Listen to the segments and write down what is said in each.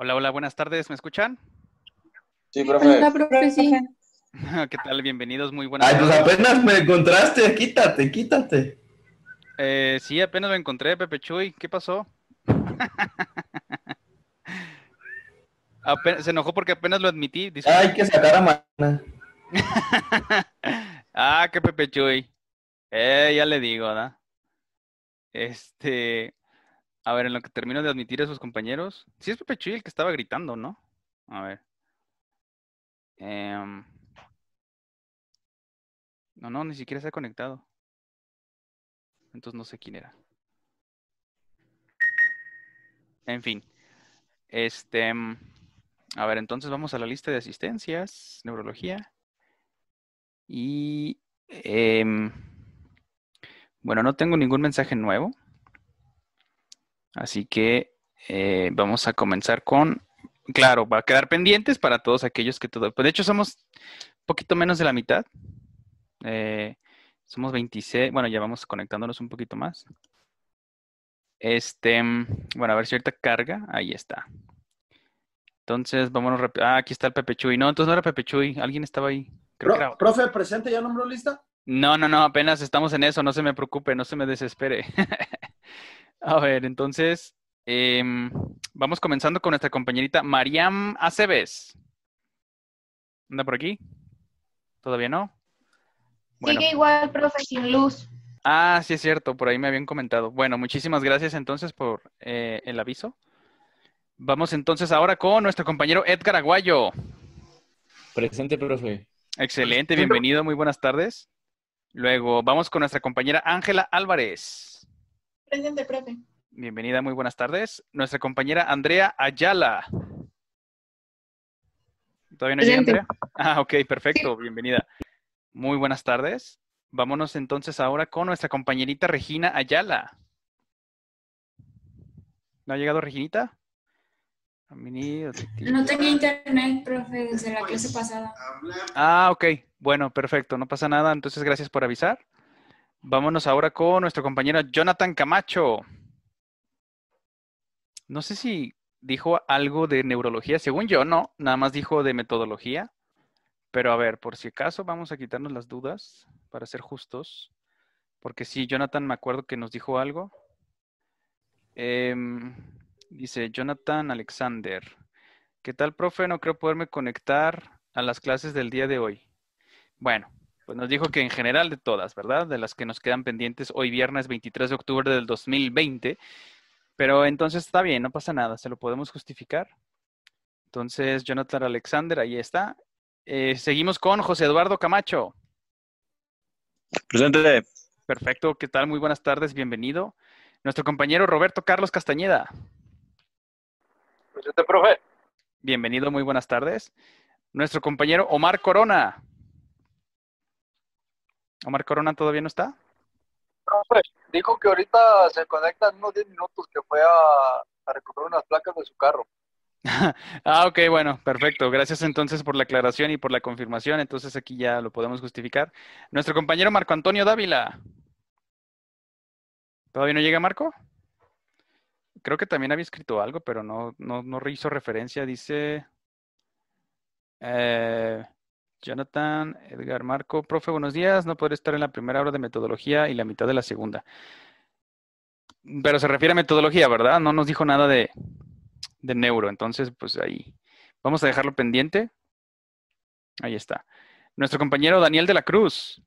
Hola, hola, buenas tardes, ¿me escuchan? Sí, profe. Hola, profe, ¿Qué tal? Bienvenidos, muy buenas Ay, pues apenas me encontraste, quítate, quítate. Eh, sí, apenas me encontré, Pepe Chuy, ¿qué pasó? se enojó porque apenas lo admití. Ay, que sacar a Mana. ah, qué Pepe Chuy. Eh, ya le digo, ¿verdad? Este, a ver, en lo que termino de admitir a sus compañeros. Sí es Pepe Chuy el que estaba gritando, ¿no? A ver. Em. No, no, ni siquiera se ha conectado. Entonces no sé quién era. En fin. Este. Em, a ver, entonces vamos a la lista de asistencias, neurología. Y. Em, bueno, no tengo ningún mensaje nuevo. Así que eh, vamos a comenzar con, claro, va a quedar pendientes para todos aquellos que todo, pues, de hecho somos un poquito menos de la mitad. Eh, somos 26, bueno, ya vamos conectándonos un poquito más. Este, bueno, a ver si ahorita carga, ahí está. Entonces, vámonos Ah, aquí está el Pepe Chuy. No, entonces no era Pepe Chuy, alguien estaba ahí. Creo Profe, presente, ¿ya nombró lista? No, no, no, apenas estamos en eso, no se me preocupe, no se me desespere. A ver, entonces, em, vamos comenzando con nuestra compañerita Mariam Aceves. ¿Anda por aquí? ¿Todavía no? Sigue igual, profe, sin luz. Ah, sí es cierto, por ahí me habían comentado. Bueno, muchísimas gracias entonces por eh, el aviso. Vamos entonces ahora con nuestro compañero Edgar Aguayo. Presente, profe. Excelente, bienvenido, muy buenas tardes. Luego vamos con nuestra compañera Ángela Álvarez. Bienvenida, muy buenas tardes. Nuestra compañera Andrea Ayala. ¿Todavía no llega Andrea? Ah, ok, perfecto, bienvenida. Muy buenas tardes. Vámonos entonces ahora con nuestra compañerita Regina Ayala. ¿No ha llegado Reginita? No tenía internet, profe, desde la clase pasada. Ah, ok. Bueno, perfecto. No pasa nada. Entonces, gracias por avisar. Vámonos ahora con nuestro compañero Jonathan Camacho. No sé si dijo algo de neurología, según yo, no, nada más dijo de metodología. Pero a ver, por si acaso vamos a quitarnos las dudas para ser justos, porque sí, Jonathan me acuerdo que nos dijo algo. Em, dice Jonathan Alexander, ¿qué tal, profe? No creo poderme conectar a las clases del día de hoy. Bueno, pues nos dijo que en general de todas, ¿verdad? De las que nos quedan pendientes hoy viernes 23 de octubre del 2020. Pero entonces está bien, no pasa nada, se lo podemos justificar. Entonces, Jonathan Alexander, ahí está. Eh, seguimos con José Eduardo Camacho. Presente. Perfecto, ¿qué tal? Muy buenas tardes, bienvenido. Nuestro compañero Roberto Carlos Castañeda. Presente, profe. Bienvenido, muy buenas tardes. Nuestro compañero Omar Corona. Omar Corona todavía no está. pues, dijo que ahorita se conecta en unos 10 minutos que fue a, a unas placas de su carro. ah, ok, bueno, perfecto. Gracias entonces por la aclaración y por la confirmación. Entonces aquí ya lo podemos justificar. Nuestro compañero Marco Antonio Dávila. ¿Todavía no llega Marco? Creo que también había escrito algo, pero no, no, no hizo referencia. Dice... Eh, Jonathan, Edgar, Marco. Profe, buenos días. No podré estar en la primera hora de metodología y la mitad de la segunda. Pero se refiere a metodología, ¿verdad? No nos dijo nada de, de neuro. Entonces, pues ahí. Vamos a dejarlo pendiente. Ahí está. Nuestro compañero Daniel de la Cruz.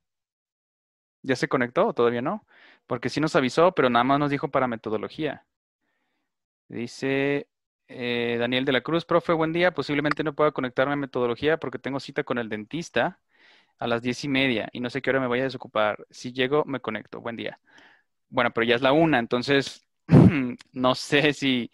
¿Ya se conectó o todavía no? Porque sí nos avisó, pero nada más nos dijo para metodología. Dice, eh, Daniel de la Cruz, profe, buen día. Posiblemente no pueda conectarme a metodología porque tengo cita con el dentista a las diez y media y no sé qué hora me vaya a desocupar. Si llego, me conecto. Buen día. Bueno, pero ya es la una, entonces no sé si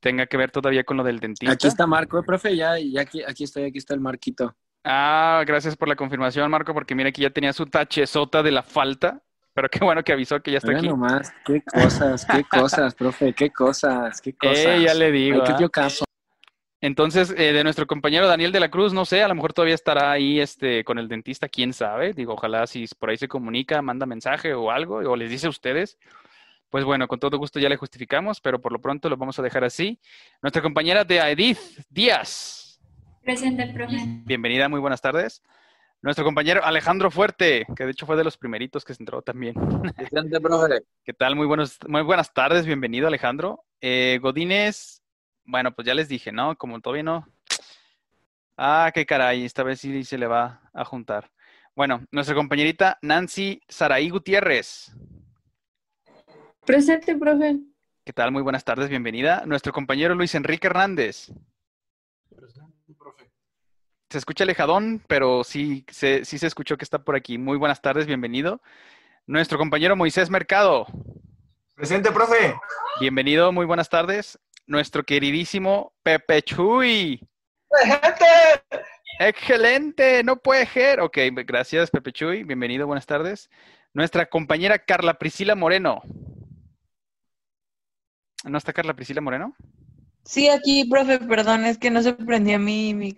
tenga que ver todavía con lo del dentista. Aquí está Marco, ¿eh, profe, ya, ya aquí, aquí estoy, aquí está el Marquito. Ah, gracias por la confirmación, Marco, porque mira que ya tenía su tachezota de la falta pero qué bueno que avisó que ya está aquí. Nomás, qué cosas, qué cosas, profe, qué cosas, qué eh, cosas. ya le digo. Ay, qué ah. caso. Entonces, eh, de nuestro compañero Daniel de la Cruz, no sé, a lo mejor todavía estará ahí este, con el dentista, quién sabe. Digo, ojalá si por ahí se comunica, manda mensaje o algo, o les dice a ustedes. Pues bueno, con todo gusto ya le justificamos, pero por lo pronto lo vamos a dejar así. Nuestra compañera de Edith Díaz. Presente, profe. Bienvenida, muy buenas tardes. Nuestro compañero Alejandro Fuerte, que de hecho fue de los primeritos que se entró también. ¡Presente, profe. ¿Qué tal? Muy, buenos, muy buenas tardes, bienvenido Alejandro. Eh, Godínez, bueno, pues ya les dije, ¿no? Como todavía no. Ah, qué caray, esta vez sí se le va a juntar. Bueno, nuestra compañerita Nancy Saraí Gutiérrez. Presente, profe. ¿Qué tal? Muy buenas tardes, bienvenida. Nuestro compañero Luis Enrique Hernández se escucha alejadón, pero sí se, sí se escuchó que está por aquí. Muy buenas tardes, bienvenido. Nuestro compañero Moisés Mercado. Presente, profe. Bienvenido, muy buenas tardes. Nuestro queridísimo Pepe Chuy. Excelente, no puede ser. Ok, gracias Pepe Chuy, bienvenido, buenas tardes. Nuestra compañera Carla Priscila Moreno. ¿No está Carla Priscila Moreno? Sí, aquí, profe, perdón, es que no se prendió mi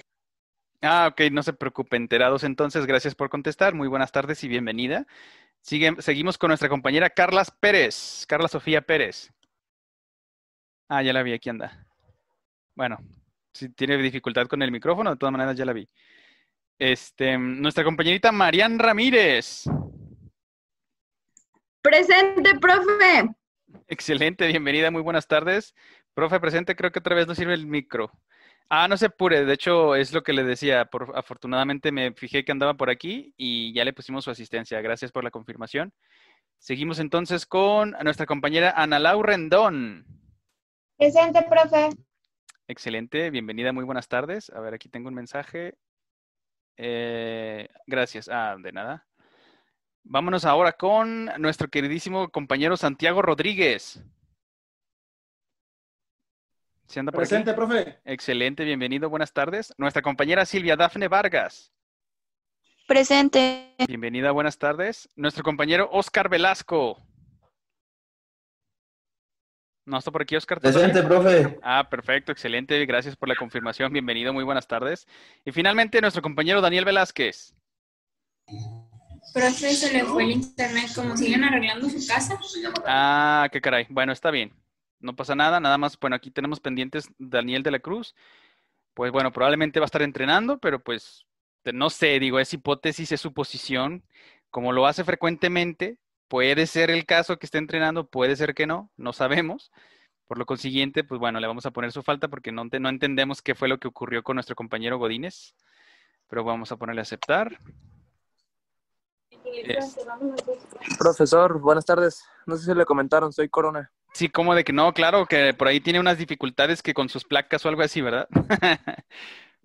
Ah, ok, no se preocupe, enterados entonces, gracias por contestar, muy buenas tardes y bienvenida. seguimos con nuestra compañera Carlas Pérez, Carla Sofía Pérez. Ah, ya la vi, aquí anda. Bueno, si tiene dificultad con el micrófono, de todas maneras ya la vi. Este, nuestra compañerita Marian Ramírez. Presente, profe. Excelente, bienvenida, muy buenas tardes. Profe, presente, creo que otra vez no sirve el micro. Ah, no se apure, de hecho es lo que le decía, por, afortunadamente me fijé que andaba por aquí y ya le pusimos su asistencia, gracias por la confirmación. Seguimos entonces con nuestra compañera Ana Laura Rendón. Presente, profe. Excelente, bienvenida, muy buenas tardes. A ver, aquí tengo un mensaje. Eh, gracias, ah, de nada. Vámonos ahora con nuestro queridísimo compañero Santiago Rodríguez. Presente, profe. Excelente, bienvenido, buenas tardes. Nuestra compañera Silvia Dafne Vargas. Presente. Bienvenida, buenas tardes. Nuestro compañero Oscar Velasco. No está por aquí, Oscar. Presente, profe. Ah, perfecto, excelente. Gracias por la confirmación. Bienvenido, muy buenas tardes. Y finalmente, nuestro compañero Daniel Velázquez. Profe, se le fue el internet, como siguen arreglando su casa. Ah, qué caray. Bueno, está bien no pasa nada, nada más, bueno, aquí tenemos pendientes Daniel de la Cruz, pues bueno, probablemente va a estar entrenando, pero pues no sé, digo, es hipótesis, es suposición, como lo hace frecuentemente, puede ser el caso que esté entrenando, puede ser que no, no sabemos. Por lo consiguiente, pues bueno, le vamos a poner su falta porque no, no entendemos qué fue lo que ocurrió con nuestro compañero Godínez, pero vamos a ponerle aceptar. Profesor, buenas tardes. No sé si le comentaron, soy Corona. Sí, como de que no, claro, que por ahí tiene unas dificultades que con sus placas o algo así, ¿verdad?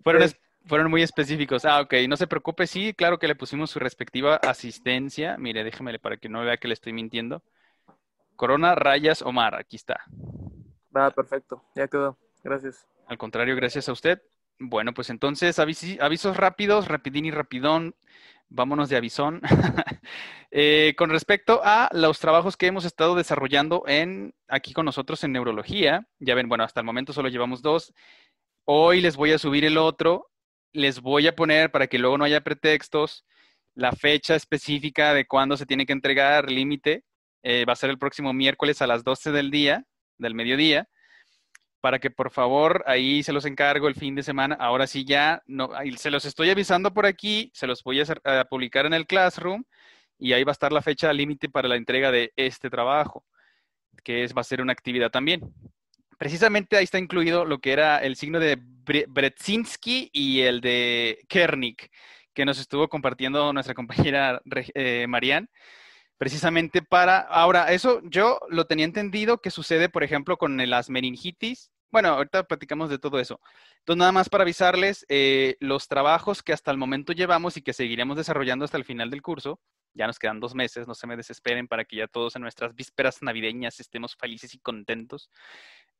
fueron, fueron muy específicos. Ah, ok, no se preocupe, sí, claro que le pusimos su respectiva asistencia. Mire, déjemele para que no vea que le estoy mintiendo. Corona Rayas Omar, aquí está. Va, perfecto, ya quedó. Gracias. Al contrario, gracias a usted. Bueno, pues entonces avisos rápidos, rapidín y rapidón. Vámonos de avisón. Eh, con respecto a los trabajos que hemos estado desarrollando en, aquí con nosotros en neurología, ya ven, bueno, hasta el momento solo llevamos dos. Hoy les voy a subir el otro. Les voy a poner, para que luego no haya pretextos, la fecha específica de cuándo se tiene que entregar, límite. Eh, va a ser el próximo miércoles a las 12 del día, del mediodía para que por favor ahí se los encargo el fin de semana. Ahora sí ya, no, se los estoy avisando por aquí, se los voy a, publicar en el Classroom y ahí va a estar la fecha límite para la entrega de este trabajo, que es, va a ser una actividad también. Precisamente ahí está incluido lo que era el signo de Bretzinski y el de Kernick, que nos estuvo compartiendo nuestra compañera eh, Marían, precisamente para... Ahora, eso yo lo tenía entendido que sucede, por ejemplo, con las meningitis. Bueno, ahorita platicamos de todo eso. Entonces, nada más para avisarles eh, los trabajos que hasta el momento llevamos y que seguiremos desarrollando hasta el final del curso. Ya nos quedan dos meses, no se me desesperen para que ya todos en nuestras vísperas navideñas estemos felices y contentos.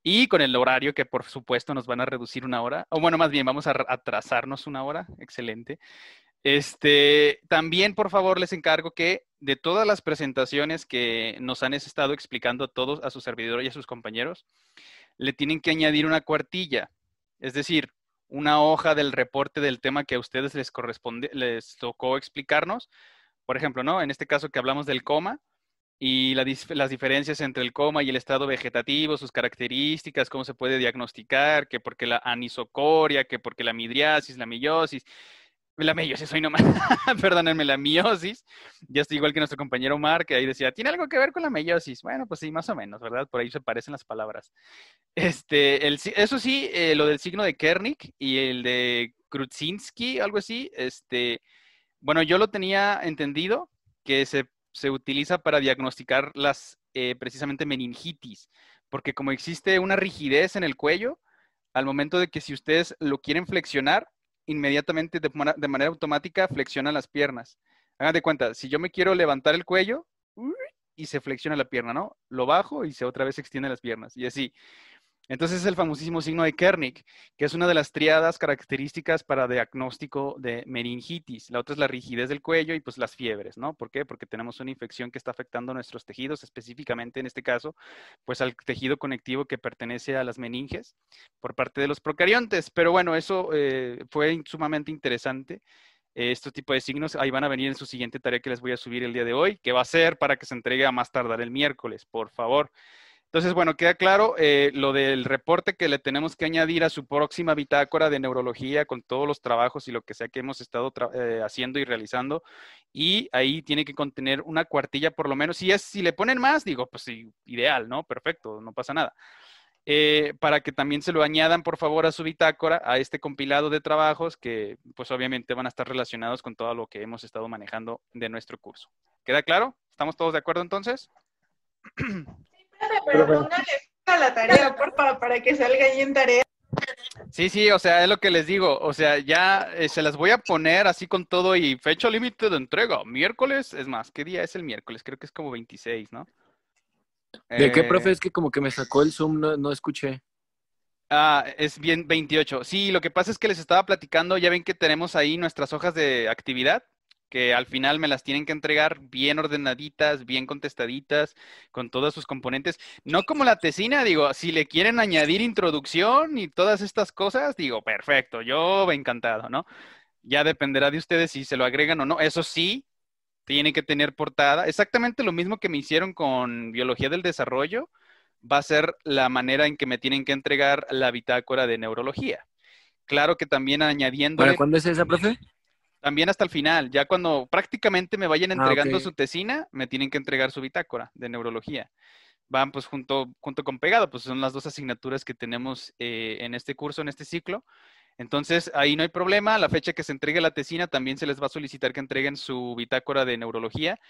Y con el horario que por supuesto nos van a reducir una hora, o bueno, más bien vamos a atrasarnos una hora, excelente. Este, también, por favor, les encargo que de todas las presentaciones que nos han estado explicando a todos, a su servidor y a sus compañeros, le tienen que añadir una cuartilla, es decir, una hoja del reporte del tema que a ustedes les corresponde, tocó explicarnos. Por ejemplo, ¿no? En este caso que hablamos del coma y las diferencias entre el coma y el estado vegetativo, sus características, cómo se puede diagnosticar, que porque la anisocoria, que porque la midriasis, la meiosis, la meiosis, soy nomás, perdónenme, la meiosis. ya estoy igual que nuestro compañero Mark, que ahí decía, ¿tiene algo que ver con la meiosis? Bueno, pues sí, más o menos, ¿verdad? Por ahí se parecen las palabras. Este, eso sí, eh, lo del signo de Kernick y el de Krutzinski, algo así, este, bueno, yo lo tenía entendido que se, utiliza para diagnosticar las, eh, precisamente meningitis, porque como existe una rigidez en el cuello, al momento de que si ustedes lo quieren flexionar, inmediatamente de, manera automática flexiona las piernas. Hagan de cuenta, si yo me quiero levantar el cuello y se flexiona la pierna, ¿no? Lo bajo y se otra vez extiende las piernas y así. Entonces es el famosísimo signo de Kernig, que es una de las triadas características para diagnóstico de meningitis. La otra es la rigidez del cuello y pues las fiebres, ¿no? ¿Por qué? Porque tenemos una infección que está afectando nuestros tejidos, específicamente en este caso, pues al tejido conectivo que pertenece a las meninges por parte de los procariontes. Pero bueno, eso eh, fue sumamente interesante eh, estos tipos de signos, ahí van a venir en su siguiente tarea que les voy a subir el día de hoy, que va a ser para que se entregue a más tardar el miércoles, por favor. Entonces, bueno, queda claro eh, lo del reporte que le tenemos que añadir a su próxima bitácora de neurología con todos los trabajos y lo que sea que hemos estado eh, haciendo y realizando. Y ahí tiene que contener una cuartilla por lo menos. Si, es, si le ponen más, digo, pues sí, ideal, ¿no? Perfecto, no pasa nada. Eh, para que también se lo añadan, por favor, a su bitácora, a este compilado de trabajos que, pues obviamente, van a estar relacionados con todo lo que hemos estado manejando de nuestro curso. ¿Queda claro? ¿Estamos todos de acuerdo entonces? Pero, la tarea, para que salga ahí en tarea. Sí, sí, o sea, es lo que les digo. O sea, ya eh, se las voy a poner así con todo y fecha límite de entrega. Miércoles, es más, ¿qué día es el miércoles? Creo que es como 26, ¿no? ¿De qué, eh, profe? Es que como que me sacó el Zoom, no, no escuché. Ah, es bien 28. Sí, lo que pasa es que les estaba platicando, ya ven que tenemos ahí nuestras hojas de actividad que al final me las tienen que entregar bien ordenaditas, bien contestaditas, con todos sus componentes. No como la tesina, digo, si le quieren añadir introducción y todas estas cosas, digo, perfecto, yo encantado, ¿no? Ya dependerá de ustedes si se lo agregan o no. Eso sí, tiene que tener portada. Exactamente lo mismo que me hicieron con Biología del Desarrollo, va a ser la manera en que me tienen que entregar la bitácora de neurología. Claro que también añadiendo... ¿Para cuándo es esa, profe? También hasta el final, ya cuando prácticamente me vayan ah, entregando su tesina, me tienen que entregar su bitácora de neurología. Van pues junto, junto con pegado, pues son las dos asignaturas que tenemos eh, en este curso, en este ciclo. Entonces, ahí no hay problema. La fecha que se entregue la tesina también se les va a solicitar que entreguen su bitácora de neurología.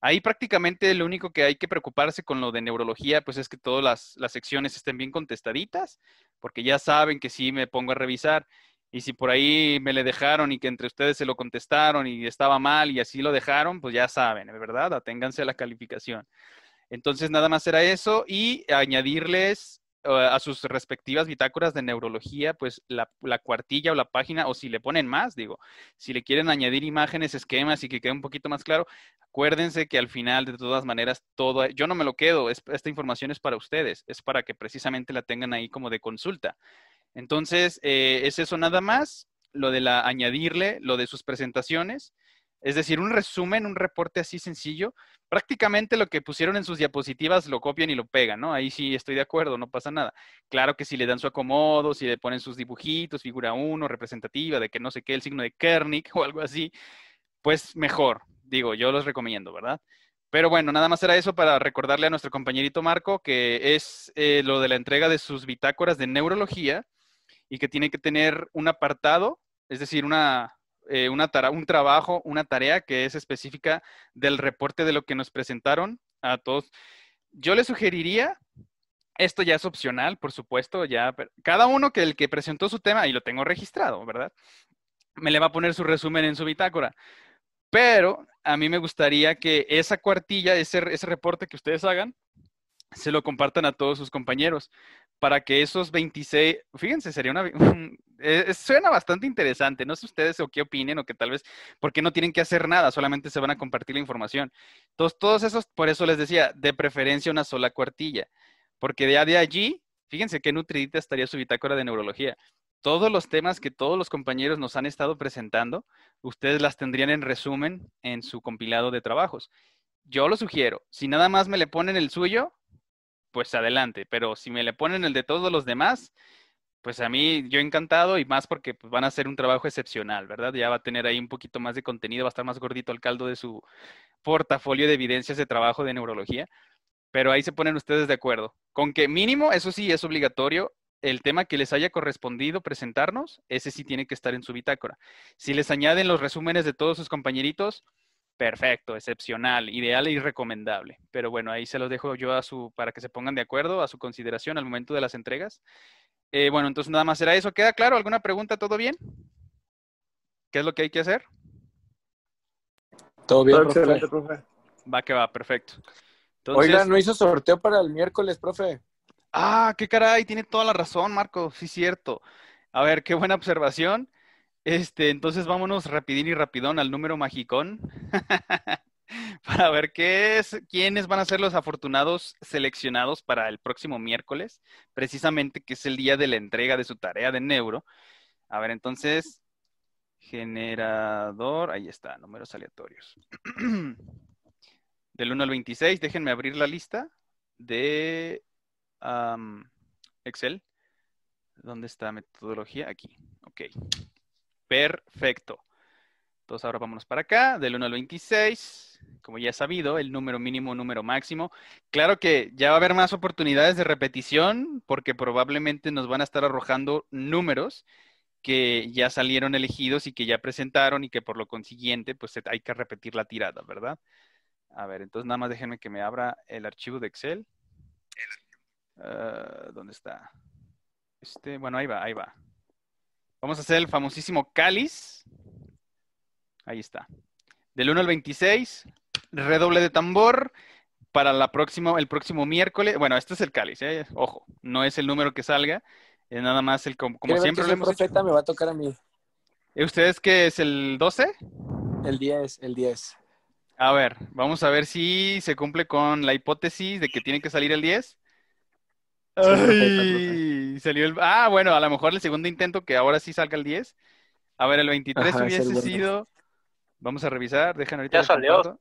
Ahí prácticamente lo único que hay que preocuparse con lo de neurología, pues es que todas las, las secciones estén bien contestaditas, porque ya saben que sí me pongo a revisar y si por ahí me le dejaron y que entre ustedes se lo contestaron y estaba mal y así lo dejaron, pues ya saben, ¿verdad? Aténganse a la calificación. Entonces, nada más era eso y añadirles uh, a sus respectivas bitácoras de neurología, pues la, cuartilla o la página, o si le ponen más, digo, si le quieren añadir imágenes, esquemas y que quede un poquito más claro, acuérdense que al final, de todas maneras, todo, yo no me lo quedo, esta información es para ustedes, es para que precisamente la tengan ahí como de consulta. Entonces, eh, es eso nada más, lo de la añadirle, lo de sus presentaciones, es decir, un resumen, un reporte así sencillo. Prácticamente lo que pusieron en sus diapositivas lo copian y lo pegan, ¿no? Ahí sí estoy de acuerdo, no pasa nada. Claro que si le dan su acomodo, si le ponen sus dibujitos, figura 1, representativa, de que no sé qué, el signo de Kernick o algo así, pues mejor, digo, yo los recomiendo, ¿verdad? Pero bueno, nada más era eso para recordarle a nuestro compañerito Marco que es eh, lo de la entrega de sus bitácoras de neurología y que tiene que tener un apartado, es decir, una, eh, una un trabajo, una tarea que es específica del reporte de lo que nos presentaron a todos. Yo le sugeriría, esto ya es opcional, por supuesto, ya cada uno que el que presentó su tema, y lo tengo registrado, ¿verdad? Me le va a poner su resumen en su bitácora. Pero a mí me gustaría que esa cuartilla, ese, ese reporte que ustedes hagan, se lo compartan a todos sus compañeros para que esos 26, fíjense, sería una... Eh, suena bastante interesante, no sé ustedes o qué opinen o que tal vez, porque no tienen que hacer nada, solamente se van a compartir la información. Entonces, todos esos, por eso les decía, de preferencia una sola cuartilla, porque de allí, fíjense qué nutridita estaría su bitácora de neurología. Todos los temas que todos los compañeros nos han estado presentando, ustedes las tendrían en resumen en su compilado de trabajos. Yo lo sugiero, si nada más me le ponen el suyo, pues adelante. Pero si me le ponen el de todos los demás, pues a mí yo encantado y más porque pues, van a hacer un trabajo excepcional, ¿verdad? Ya va a tener ahí un poquito más de contenido, va a estar más gordito el caldo de su portafolio de evidencias de trabajo de neurología. Pero ahí se ponen ustedes de acuerdo. Con que mínimo, eso sí, es obligatorio, el tema que les haya correspondido presentarnos, ese sí tiene que estar en su bitácora. Si les añaden los resúmenes de todos sus compañeritos, perfecto, excepcional, ideal y recomendable. Pero bueno, ahí se los dejo yo a su, para que se pongan de acuerdo, a su consideración al momento de las entregas. Eh, bueno, entonces nada más será eso. ¿Queda claro? ¿Alguna pregunta? ¿Todo bien? ¿Qué es lo que hay que hacer? Todo bien, profe? Va que va, perfecto. Oiga, no hizo sorteo para el miércoles, profe. Ah, qué caray, tiene toda la razón, Marco, sí cierto. A ver, qué buena observación. Este, entonces vámonos rapidín y rapidón al número magicón para ver qué es, quiénes van a ser los afortunados seleccionados para el próximo miércoles, precisamente que es el día de la entrega de su tarea de neuro. A ver, entonces, generador, ahí está, números aleatorios. Del 1 al 26, déjenme abrir la lista de Excel. ¿Dónde está metodología? Aquí. Ok. Perfecto. Entonces ahora vámonos para acá, del 1 al 26, como ya he sabido, el número mínimo, número máximo. Claro que ya va a haber más oportunidades de repetición porque probablemente nos van a estar arrojando números que ya salieron elegidos y que ya presentaron y que por lo consiguiente pues hay que repetir la tirada, ¿verdad? A ver, entonces nada más déjenme que me abra el archivo de Excel. Ah, ¿Dónde está? Este, bueno, ahí va, ahí va. Vamos a hacer el famosísimo cáliz. Ahí está. Del 1 al 26, redoble de tambor para la próxima, el próximo miércoles. Bueno, este es el cáliz, ¿eh? ojo, no es el número que salga, es nada más el como, siempre lo hemos profeta me va a tocar a mí. ¿Eh, ¿Ustedes qué es el 12? El 10, el 10. A ver, vamos a ver si se cumple con la hipótesis de que tiene que salir el 10. Ay, salió el... Ah, bueno, a lo mejor el segundo intento que ahora sí salga el 10. A ver, el 23 hubiese sido... Vamos a revisar, dejen ahorita. Ya salió.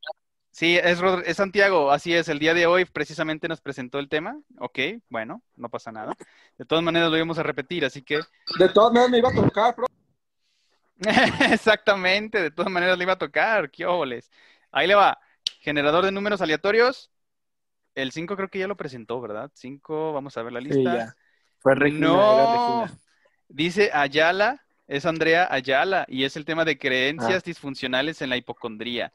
Sí, es, es Santiago, así es. El día de hoy precisamente nos presentó el tema. Ok, bueno, no pasa nada. De todas maneras lo íbamos a repetir, así que... De todas maneras me iba a tocar, bro. Exactamente, de todas maneras le iba a tocar. ¡Qué óboles! Ahí le va. Generador de números aleatorios. El 5 creo que ya lo presentó, ¿verdad? 5, vamos a ver la lista. Sí, Fue no. Dice Ayala, es Andrea Ayala, y es el tema de creencias ah. disfuncionales en la hipocondría.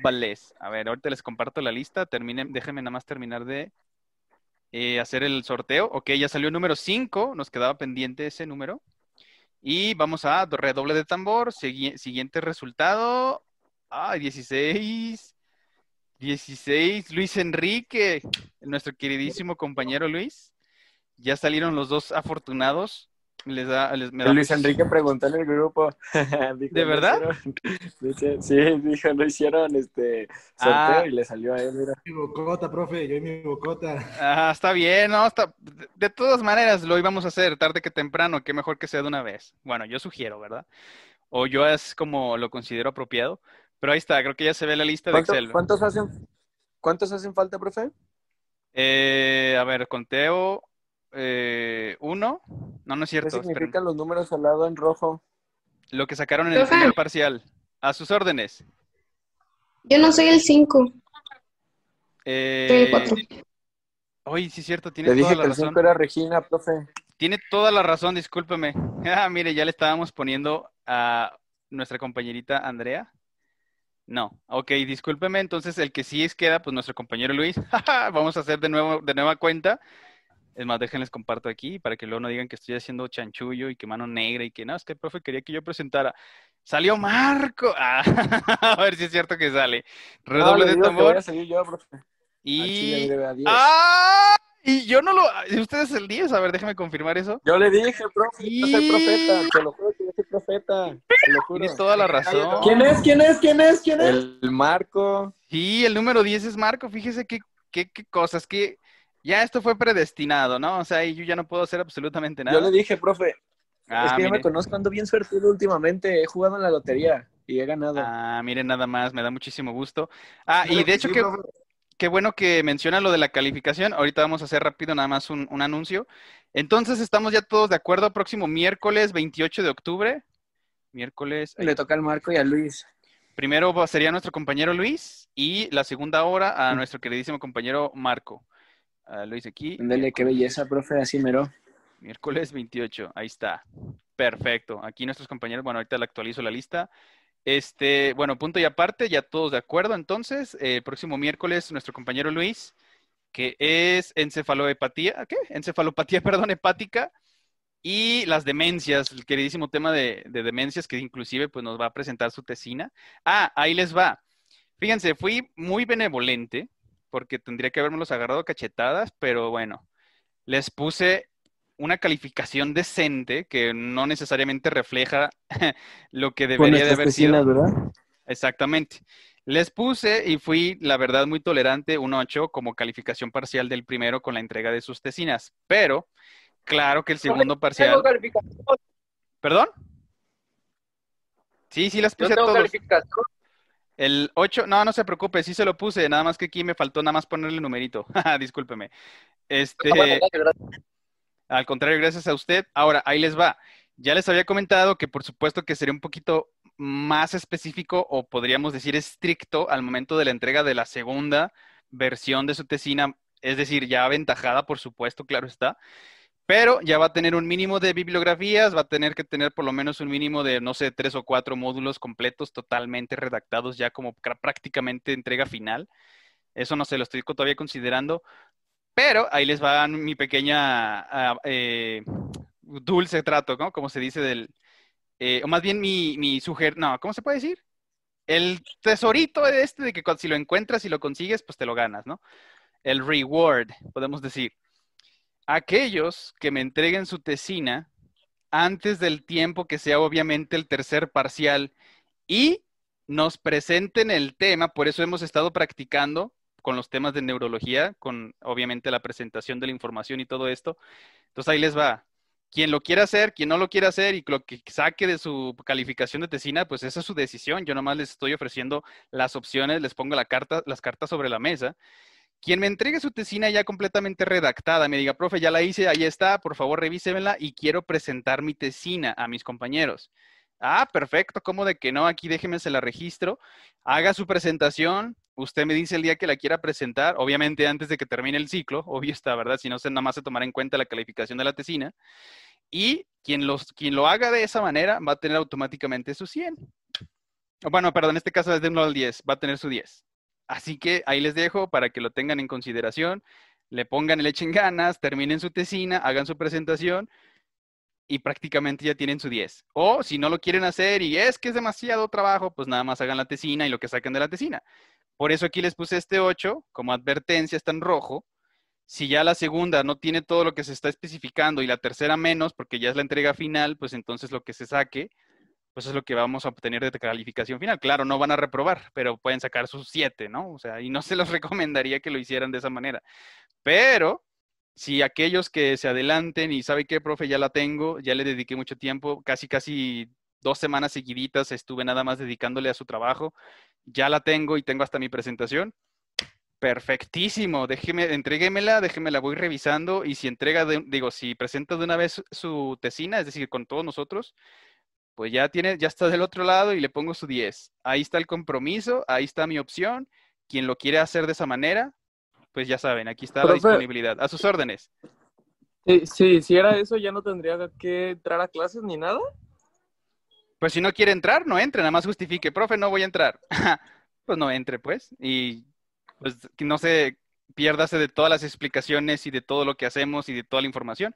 Vales. A ver, ahorita les comparto la lista. Termine, déjenme nada más terminar de eh, hacer el sorteo. Ok, ya salió el número 5, nos quedaba pendiente ese número. Y vamos a redoble de tambor, siguiente resultado. ah, 16. 16, Luis Enrique, nuestro queridísimo compañero Luis. Ya salieron los dos afortunados. Les les, Luis Enrique preguntó en el grupo. ¿De verdad? sí, dijo, lo hicieron este sorteo ah. y le salió a él, mira. Mi bocota, profe, yo mi bocota. Ah, está bien, ¿no? de todas maneras, lo íbamos a hacer tarde que temprano, que mejor que sea de una vez. Bueno, yo sugiero, ¿verdad? O yo es como lo considero apropiado. Pero ahí está, creo que ya se ve la lista de Excel. ¿Cuántos hacen, cuántos hacen falta, profe? Eh, a ver, conteo eh, uno. No, no es cierto. ¿Qué significan los números al lado en rojo? Lo que sacaron en el primer parcial. A sus órdenes. Yo no soy el 5. Eh, Oye, sí es cierto, tiene toda dije la que razón. El era Regina, profe. Tiene toda la razón, discúlpeme. Ah, mire, ya le estábamos poniendo a nuestra compañerita Andrea no, ok, discúlpeme, entonces el que sí es queda, pues nuestro compañero Luis, vamos a hacer de nuevo, de nueva cuenta. Es más, déjenles comparto aquí para que luego no digan que estoy haciendo chanchullo y que mano negra y que no, es que el profe quería que yo presentara. ¡Salió Marco! Ah, a ver si es cierto que sale. Redoble de tambor. Y. ¡Ah! Y yo no lo. Usted es el 10, a ver, déjame confirmar eso. Yo le dije, profe, soy profeta, te lo juro, yo soy profeta. Te lo juro. Tienes toda la razón. ¿Quién es? ¿Quién es? ¿Quién es? ¿Quién es? El Marco. Sí, el número 10 es Marco. Fíjese qué, qué, qué cosas, que ya esto fue predestinado, ¿no? O sea, yo ya no puedo hacer absolutamente nada. Yo le dije, profe, ah, es que yo me conozco, ando bien suerte últimamente, he jugado en la lotería y he ganado. Ah, miren, nada más, me da muchísimo gusto. Ah, y de hecho que qué bueno que menciona lo de la calificación. Ahorita vamos a hacer rápido nada más un, anuncio. Entonces, estamos ya todos de acuerdo. Próximo miércoles 28 de octubre. Miércoles. Le toca al Marco y a Luis. Primero sería nuestro compañero Luis y la segunda hora a nuestro queridísimo compañero Marco. Luis aquí. qué belleza, profe, así Miércoles 28, ahí está. Perfecto. Aquí nuestros compañeros, bueno, ahorita le actualizo la lista. Este, bueno, punto y aparte, ya todos de acuerdo. Entonces, el eh, próximo miércoles, nuestro compañero Luis, que es encefalopatía, ¿qué? Encefalopatía, perdón, hepática y las demencias, el queridísimo tema de, demencias que inclusive pues, nos va a presentar su tesina. Ah, ahí les va. Fíjense, fui muy benevolente porque tendría que los agarrado cachetadas, pero bueno, les puse una calificación decente que no necesariamente refleja lo que debería de haber sido. ¿verdad? Exactamente. Les puse y fui, la verdad, muy tolerante, un 8 como calificación parcial del primero con la entrega de sus tecinas. Pero, claro que el segundo parcial. ¿Perdón? Sí, sí las puse a todos. El 8, no, no se preocupe, sí se lo puse, nada más que aquí me faltó nada más ponerle el numerito. Discúlpeme. Este. Al contrario, gracias a usted. Ahora, ahí les va. Ya les había comentado que por supuesto que sería un poquito más específico o podríamos decir estricto al momento de la entrega de la segunda versión de su tesina, es decir, ya aventajada, por supuesto, claro está, pero ya va a tener un mínimo de bibliografías, va a tener que tener por lo menos un mínimo de, no sé, tres o cuatro módulos completos totalmente redactados ya como prácticamente entrega final. Eso no se lo estoy todavía considerando, pero ahí les va mi pequeña ah, eh, dulce trato, ¿no? Como se dice del... Eh, o más bien mi, mi suger... No, ¿cómo se puede decir? El tesorito de este de que si lo encuentras y lo consigues, pues te lo ganas, ¿no? El reward, podemos decir. Aquellos que me entreguen su tesina antes del tiempo que sea obviamente el tercer parcial y nos presenten el tema, por eso hemos estado practicando con los temas de neurología, con obviamente la presentación de la información y todo esto. Entonces ahí les va. Quien lo quiera hacer, quien no lo quiera hacer y lo que saque de su calificación de tesina, pues esa es su decisión. Yo nomás les estoy ofreciendo las opciones, les pongo carta, las cartas sobre la mesa. Quien me entregue su tesina ya completamente redactada, me diga, profe, ya la hice, ahí está, por favor revísemela y quiero presentar mi tesina a mis compañeros. Ah, perfecto, ¿cómo de que no? Aquí déjeme se la registro. Haga su presentación, usted me dice el día que la quiera presentar, obviamente antes de que termine el ciclo, obvio está, ¿verdad? Si no, se nada más se tomará en cuenta la calificación de la tesina. Y quien, los, quien lo haga de esa manera va a tener automáticamente su 100. Bueno, perdón, en este caso es de 1 al 10, va a tener su 10. Así que ahí les dejo para que lo tengan en consideración, le pongan, el echen ganas, terminen su tesina, hagan su presentación y prácticamente ya tienen su 10. O si no lo quieren hacer y es que es demasiado trabajo, pues nada más hagan la tesina y lo que saquen de la tesina. Por eso aquí les puse este 8, como advertencia está en rojo. Si ya la segunda no tiene todo lo que se está especificando y la tercera menos, porque ya es la entrega final, pues entonces lo que se saque, pues es lo que vamos a obtener de calificación final. Claro, no van a reprobar, pero pueden sacar sus 7, ¿no? O sea, y no se los recomendaría que lo hicieran de esa manera. Pero si aquellos que se adelanten y sabe qué, profe, ya la tengo, ya le dediqué mucho tiempo, casi, casi dos semanas seguiditas estuve nada más dedicándole a su trabajo. Ya la tengo y tengo hasta mi presentación. Perfectísimo, déjeme, entréguemela, déjeme la voy revisando y si entrega, digo, si presenta de una vez su tesina, es decir, con todos nosotros, pues ya tiene, ya está del otro lado y le pongo su 10. Ahí está el compromiso, ahí está mi opción. Quien lo quiere hacer de esa manera, pues ya saben, aquí está la disponibilidad. A sus órdenes. si hiciera eso, ya no tendría que entrar a clases ni nada pues si no quiere entrar, no entre, nada más justifique, profe, no voy a entrar. pues no entre, pues. Y pues que no se pierdase de todas las explicaciones y de todo lo que hacemos y de toda la información,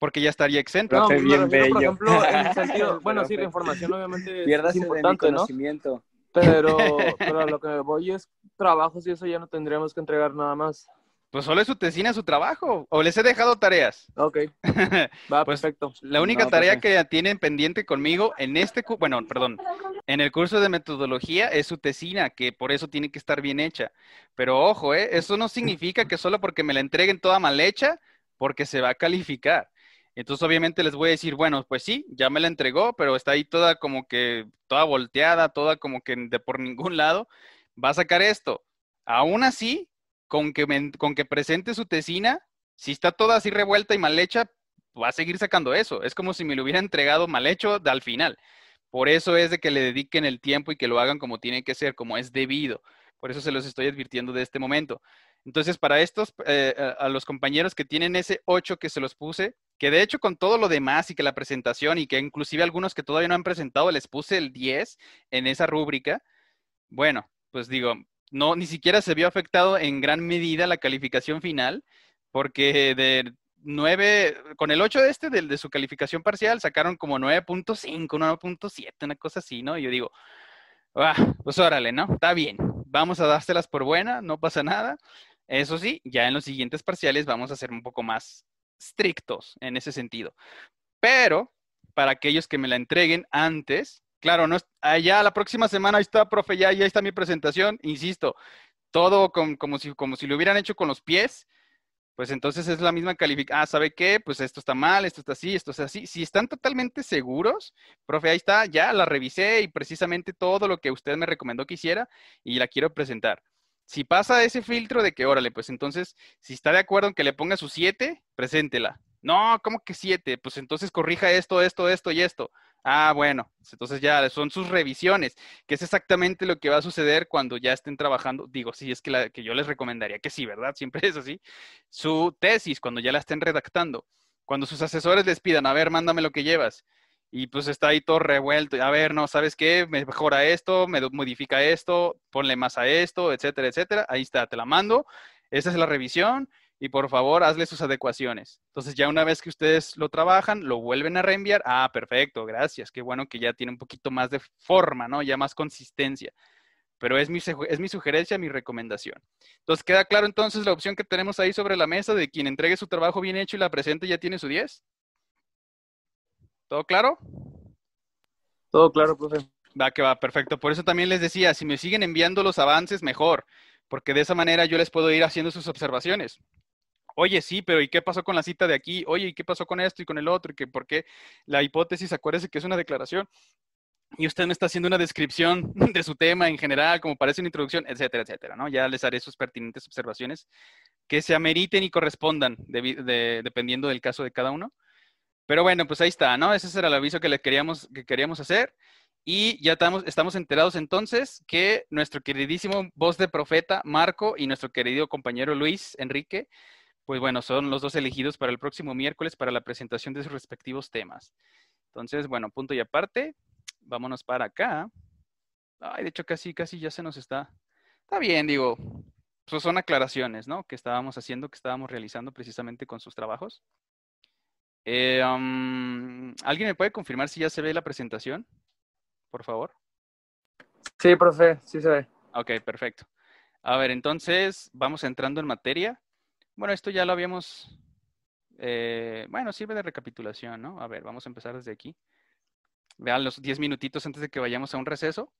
porque ya estaría exento. No, pues, Por ejemplo, en el sentido, bueno, sí, la información obviamente es importante, de conocimiento. Pero, pero lo que voy es trabajos y eso ya no tendríamos que entregar nada más. Pues solo es su tesina, su trabajo. O les he dejado tareas. Ok. Va, pues, perfecto. La única pues tarea que tienen pendiente conmigo en este, bueno, perdón, en el curso de metodología es su tesina, que por eso tiene que estar bien hecha. Pero ojo, eh, eso no significa que solo porque me la entreguen toda mal hecha, porque se va a calificar. Entonces, obviamente les voy a decir, bueno, pues sí, ya me la entregó, pero está ahí toda como que, toda volteada, toda como que de por ningún lado. Va a sacar esto. Aún así, con que, con que presente su tesina, si está toda así revuelta y mal hecha, va a seguir sacando eso. Es como si me lo hubiera entregado mal hecho al final. Por eso es de que le dediquen el tiempo y que lo hagan como tiene que ser, como es debido. Por eso se los estoy advirtiendo de este momento. Entonces, para estos, eh, a los compañeros que tienen ese 8 que se los puse, que de hecho con todo lo demás y que la presentación y que inclusive algunos que todavía no han presentado les puse el 10 en esa rúbrica, bueno, pues digo, no, ni siquiera se vio afectado en gran medida la calificación final, porque de 9, con el 8 de este, de, su calificación parcial, sacaron como 9.5, 9.7, una cosa así, ¿no? Y yo digo, ah, pues órale, ¿no? Está bien, vamos a dárselas por buena, no pasa nada. Eso sí, ya en los siguientes parciales vamos a ser un poco más estrictos en ese sentido. Pero para aquellos que me la entreguen antes, Claro, no allá ah, la próxima semana ahí está, profe, ya, ahí está mi presentación, insisto, todo como, si, como si lo hubieran hecho con los pies, pues entonces es la misma calificación. Ah, ¿sabe qué? Pues esto está mal, esto está así, esto está así. Si están totalmente seguros, profe, ahí está, ya la revisé y precisamente todo lo que usted me recomendó que hiciera y la quiero presentar. Si pasa ese filtro de que, órale, pues entonces, si está de acuerdo en que le ponga su 7, preséntela. No, ¿cómo que 7? Pues entonces corrija esto, esto, esto y esto. Ah, bueno, entonces ya son sus revisiones, que es exactamente lo que va a suceder cuando ya estén trabajando. Digo, sí, es que, la, que yo les recomendaría que sí, ¿verdad? Siempre es así. Su tesis, cuando ya la estén redactando, cuando sus asesores les pidan, a ver, mándame lo que llevas. Y pues está ahí todo revuelto. A ver, no, ¿sabes qué? Me mejora esto, me modifica esto, ponle más a esto, etcétera, etcétera. Ahí está, te la mando. Esa es la revisión y por favor hazle sus adecuaciones. Entonces ya una vez que ustedes lo trabajan, lo vuelven a reenviar, ah, perfecto, gracias, qué bueno que ya tiene un poquito más de forma, ¿no? Ya más consistencia. Pero es mi, es mi sugerencia, mi recomendación. Entonces, ¿queda claro entonces la opción que tenemos ahí sobre la mesa de quien entregue su trabajo bien hecho y la presente ya tiene su 10? ¿Todo claro? Todo claro, profe. Va que va, perfecto. Por eso también les decía, si me siguen enviando los avances, mejor, porque de esa manera yo les puedo ir haciendo sus observaciones Oye, sí, pero ¿y qué pasó con la cita de aquí? Oye, ¿y qué pasó con esto y con el otro? ¿Y qué por qué la hipótesis, acuérdese que es una declaración? Y usted no está haciendo una descripción de su tema en general, como parece una introducción, etcétera, etcétera, ¿no? Ya les haré sus pertinentes observaciones que se ameriten y correspondan dependiendo del caso de cada uno. Pero bueno, pues ahí está, ¿no? Ese era el aviso que le queríamos, que queríamos hacer. Y ya estamos, estamos enterados entonces que nuestro queridísimo voz de profeta, Marco, y nuestro querido compañero Luis Enrique pues bueno, son los dos elegidos para el próximo miércoles para la presentación de sus respectivos temas. Entonces, bueno, punto y aparte, vámonos para acá. Ay, de hecho, casi, casi ya se nos está. Está bien, digo, pues son aclaraciones, ¿no? Que estábamos haciendo, que estábamos realizando precisamente con sus trabajos. Eh, um, ¿Alguien me puede confirmar si ya se ve la presentación? Por favor. Sí, profe, sí se ve. Ok, perfecto. A ver, entonces vamos entrando en materia. Bueno, esto ya lo habíamos... Eh, bueno, sirve de recapitulación, ¿no? A ver, vamos a empezar desde aquí. Vean los 10 minutitos antes de que vayamos a un receso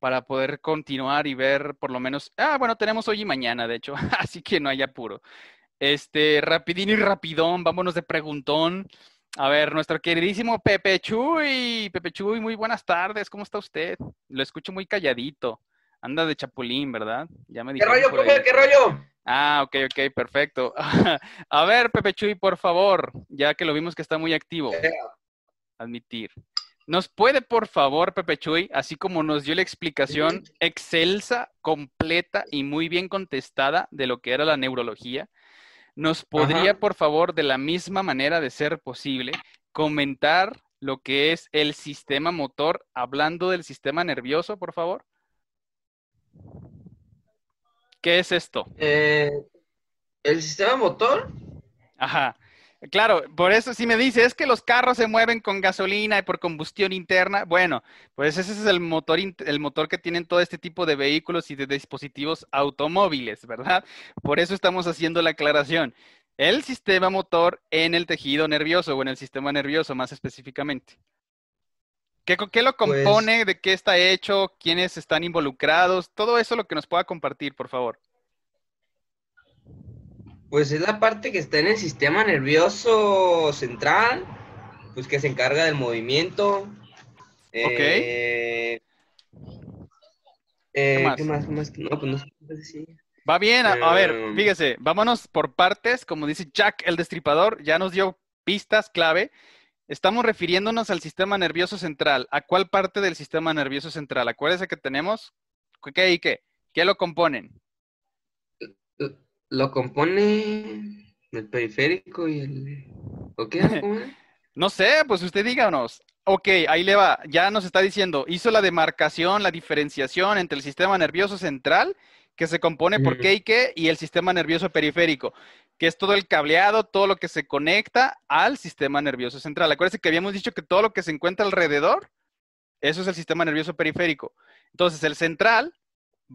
para poder continuar y ver por lo menos... Ah, bueno, tenemos hoy y mañana, de hecho, así que no hay apuro. Este, rapidín y rapidón, vámonos de preguntón. A ver, nuestro queridísimo Pepe Chuy. Pepe Chuy, muy buenas tardes. ¿Cómo está usted? Lo escucho muy calladito. Anda de chapulín, ¿verdad? Ya me ¿Qué rollo, ¿Qué rollo? Ah, ok, ok, perfecto. A ver, Pepe Chuy, por favor, ya que lo vimos que está muy activo. Admitir. ¿Nos puede, por favor, Pepe Chuy, así como nos dio la explicación excelsa, completa y muy bien contestada de lo que era la neurología, nos podría, por favor, de la misma manera de ser posible, comentar lo que es el sistema motor, hablando del sistema nervioso, por favor? ¿Qué es esto? Eh, el sistema motor. Ajá. Claro, por eso si me dice, es que los carros se mueven con gasolina y por combustión interna, bueno, pues ese es el motor, el motor que tienen todo este tipo de vehículos y de dispositivos automóviles, ¿verdad? Por eso estamos haciendo la aclaración. El sistema motor en el tejido nervioso o en el sistema nervioso más específicamente. ¿Qué, lo pues compone? ¿De qué está hecho? ¿Quiénes están involucrados? Todo eso lo que nos pueda compartir, por favor. Pues es la parte que está en el sistema nervioso central, pues que se encarga del movimiento. Eh, ok. Eh, ¿Qué, más? más? No, pues no Va bien, a, ver, eh, fíjese, vámonos por partes, como dice Jack el Destripador, ya nos dio pistas clave Estamos refiriéndonos al sistema nervioso central. ¿A cuál parte del sistema nervioso central? Acuérdense que tenemos. ¿Qué y qué? ¿Qué lo componen? Lo, compone el periférico y el. ¿O qué? no sé, pues usted díganos. Ok, ahí le va. Ya nos está diciendo, hizo la demarcación, la diferenciación entre el sistema nervioso central, que se compone por qué y qué, y el sistema nervioso periférico que es todo el cableado, todo lo que se conecta al sistema nervioso central. Acuérdense que habíamos dicho que todo lo que se encuentra alrededor, eso es el sistema nervioso periférico. Entonces, el central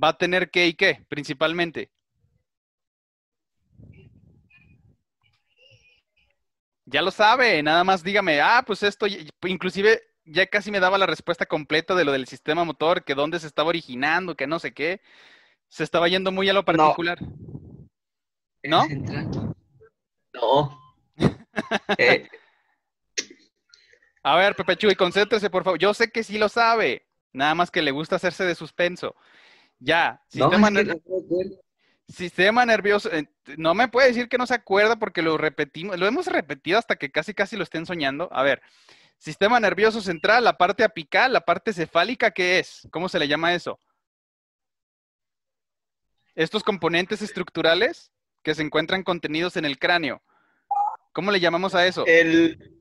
va a tener qué y qué, principalmente. Ya lo sabe, nada más dígame, ah, pues esto, inclusive ya casi me daba la respuesta completa de lo del sistema motor, que dónde se estaba originando, que no sé qué. Se estaba yendo muy a lo particular. ¿No? No. Eh. A ver, Pepe Chuy, concéntrese, por favor. Yo sé que sí lo sabe, nada más que le gusta hacerse de suspenso. Ya, sistema, nervioso. Eh, no me puede decir que no se acuerda porque lo repetimos, lo hemos repetido hasta que casi casi lo estén soñando. A ver, sistema nervioso central, la parte apical, la parte cefálica, ¿qué es? ¿Cómo se le llama eso? ¿Estos componentes estructurales? que se encuentran contenidos en el cráneo. ¿Cómo le llamamos a eso? El,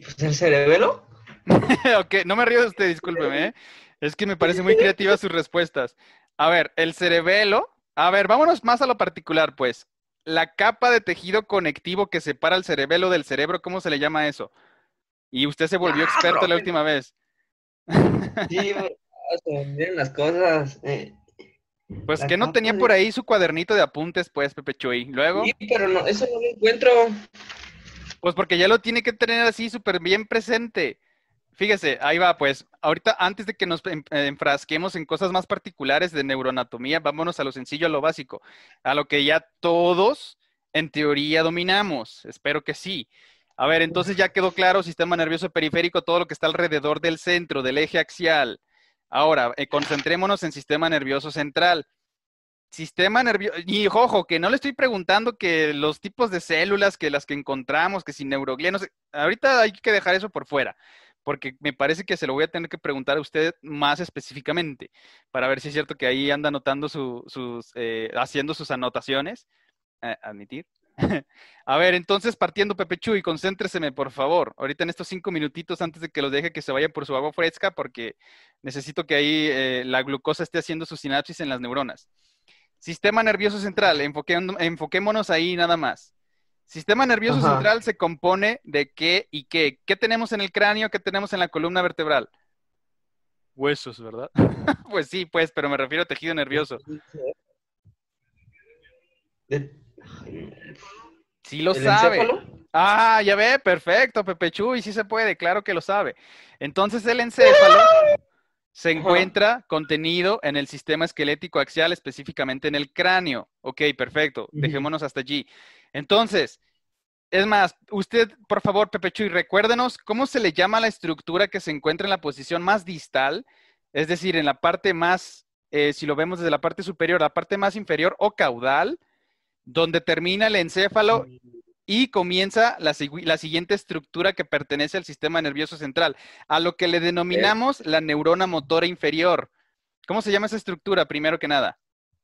pues, el cerebelo. ok, no me río de usted, discúlpeme. ¿eh? Es que me parece muy creativas sus respuestas. A ver, el cerebelo. A ver, vámonos más a lo particular, pues. La capa de tejido conectivo que separa el cerebelo del cerebro, ¿cómo se le llama eso? Y usted se volvió experto la última vez. sí, o miren las cosas. Eh. Pues que no tenía por ahí su cuadernito de apuntes, pues, Pepe Chuy. Luego. Sí, pero no, eso no lo encuentro. Pues porque ya lo tiene que tener así súper bien presente. Fíjese, ahí va, pues, ahorita antes de que nos eh, enfrasquemos en cosas más particulares de neuroanatomía, vámonos a lo sencillo, a lo básico, a lo que ya todos en teoría dominamos. Espero que sí. A ver, entonces ya quedó claro, sistema nervioso periférico, todo lo que está alrededor del centro, del eje axial. Ahora, eh, concentrémonos en sistema nervioso central. Sistema nervioso, y ojo, que no le estoy preguntando que los tipos de células, que las que encontramos, que sin neuroglía, ahorita hay que dejar eso por fuera, porque me parece que se lo voy a tener que preguntar a usted más específicamente, para ver si es cierto que ahí anda anotando sus, eh, haciendo sus anotaciones, eh, admitir. A ver, entonces partiendo, Pepe Chuy, concéntreseme, por favor. Ahorita en estos cinco minutitos antes de que los deje que se vayan por su agua fresca, porque necesito que ahí eh, la glucosa esté haciendo su sinapsis en las neuronas. Sistema nervioso central, enfoquémonos ahí nada más. Sistema nervioso central se compone de qué y qué. ¿Qué tenemos en el cráneo? ¿Qué tenemos en la columna vertebral? Huesos, ¿verdad? pues sí, pues, pero me refiero a tejido nervioso. Sí lo sabe. Ah, ya ve, perfecto, Pepe Chuy, sí se puede, claro que lo sabe. Entonces el encéfalo se encuentra contenido en el sistema esquelético axial, específicamente en el cráneo. Ok, perfecto, dejémonos hasta allí. Entonces, es más, usted, por favor, Pepe Chuy, recuérdenos cómo se le llama la estructura que se encuentra en la posición más distal, es decir, en la parte más, eh, si lo vemos desde la parte superior, la parte más inferior o caudal donde termina el encéfalo y comienza la, siguiente estructura que pertenece al sistema nervioso central, a lo que le denominamos la neurona motora inferior. ¿Cómo se llama esa estructura, primero que nada,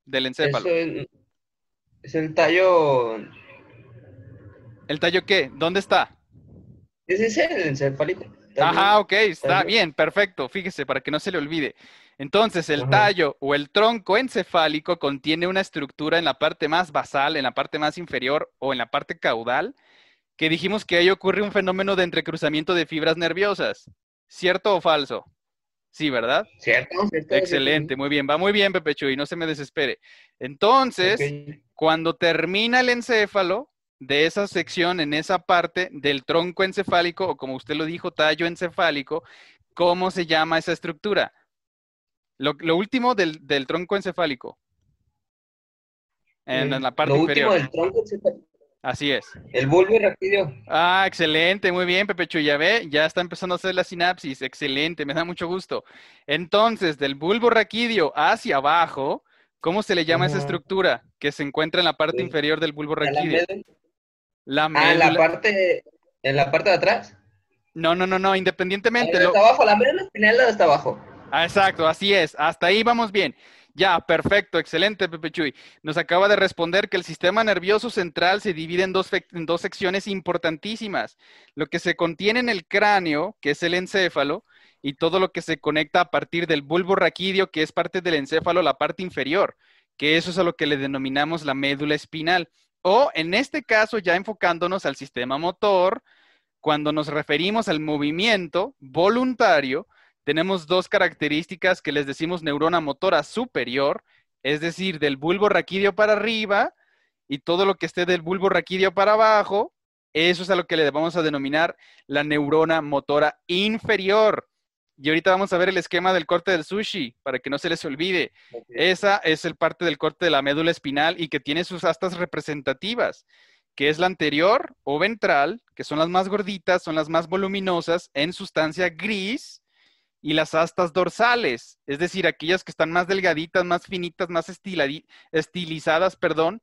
del encéfalo? Es el, tallo... ¿El tallo qué? ¿Dónde está? Ese es el encéfalito. Ajá, ok, está bien, perfecto. Fíjese, para que no se le olvide. Entonces, el tallo o el tronco encefálico contiene una estructura en la parte más basal, en la parte más inferior o en la parte caudal, que dijimos que ahí ocurre un fenómeno de entrecruzamiento de fibras nerviosas. ¿Cierto o falso? Sí, ¿verdad? Cierto. Excelente, muy bien. Va muy bien, Pepe Chuy, no se me desespere. Entonces, cuando termina el encéfalo, de esa sección, en esa parte del tronco encefálico, o como usted lo dijo, tallo encefálico, ¿cómo se llama esa estructura? Lo, último del, tronco encefálico. En, la parte lo Último del tronco encefálico. Así es. El bulbo raquídeo. Ah, excelente, muy bien, pepecho ya ve, ya está empezando a hacer la sinapsis, excelente, me da mucho gusto. Entonces, del bulbo raquídeo hacia abajo, ¿cómo se le llama esa estructura que se encuentra en la parte inferior del bulbo raquídeo? La, Ah, en la parte, en la parte de atrás. No, no, no, no, independientemente. ¿La abajo? ¿La médula espinal abajo? Ah, exacto, así es. Hasta ahí vamos bien. Ya, perfecto, excelente, Pepe Chuy. Nos acaba de responder que el sistema nervioso central se divide en dos, en dos, secciones importantísimas. Lo que se contiene en el cráneo, que es el encéfalo, y todo lo que se conecta a partir del bulbo raquídeo, que es parte del encéfalo, la parte inferior, que eso es a lo que le denominamos la médula espinal. O en este caso, ya enfocándonos al sistema motor, cuando nos referimos al movimiento voluntario, tenemos dos características que les decimos neurona motora superior, es decir, del bulbo raquídeo para arriba y todo lo que esté del bulbo raquídeo para abajo, eso es a lo que le vamos a denominar la neurona motora inferior. Y ahorita vamos a ver el esquema del corte del sushi para que no se les olvide. Esa es el parte del corte de la médula espinal y que tiene sus astas representativas, que es la anterior o ventral, que son las más gorditas, son las más voluminosas en sustancia gris, y las astas dorsales, es decir, aquellas que están más delgaditas, más finitas, más estilizadas, perdón,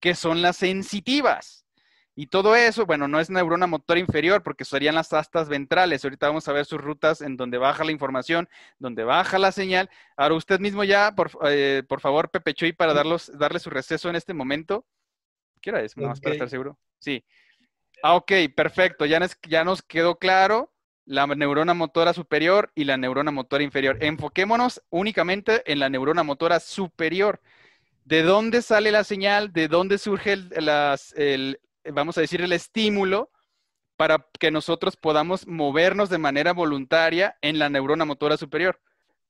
que son las sensitivas. Y todo eso, bueno, no es neurona motora inferior porque serían las astas ventrales. Ahorita vamos a ver sus rutas en donde baja la información, donde baja la señal. Ahora usted mismo ya, por, eh, favor, Pepe Chuy, para darlos, darle su receso en este momento. ¿Qué hora es? Más para estar seguro. Sí. Ah, ok, perfecto. Ya ya nos quedó claro la neurona motora superior y la neurona motora inferior. Enfoquémonos únicamente en la neurona motora superior. ¿De dónde sale la señal? ¿De dónde surge el, vamos a decir, el estímulo para que nosotros podamos movernos de manera voluntaria en la neurona motora superior?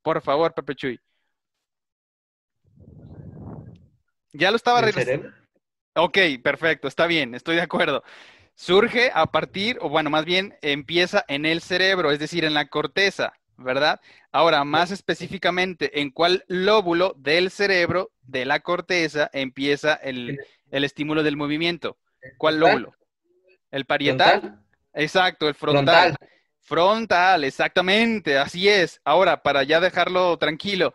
Por favor, Pepe Chuy. Ya lo estaba... revisando. Ok, perfecto, está bien, estoy de acuerdo surge a partir, o bueno, más bien empieza en el cerebro, es decir, en la corteza, ¿verdad? Ahora, más específicamente, ¿en cuál lóbulo del cerebro, de la corteza, empieza el, el estímulo del movimiento? ¿Cuál lóbulo? ¿El parietal? Exacto, el frontal. Frontal, exactamente, así es. Ahora, para ya dejarlo tranquilo.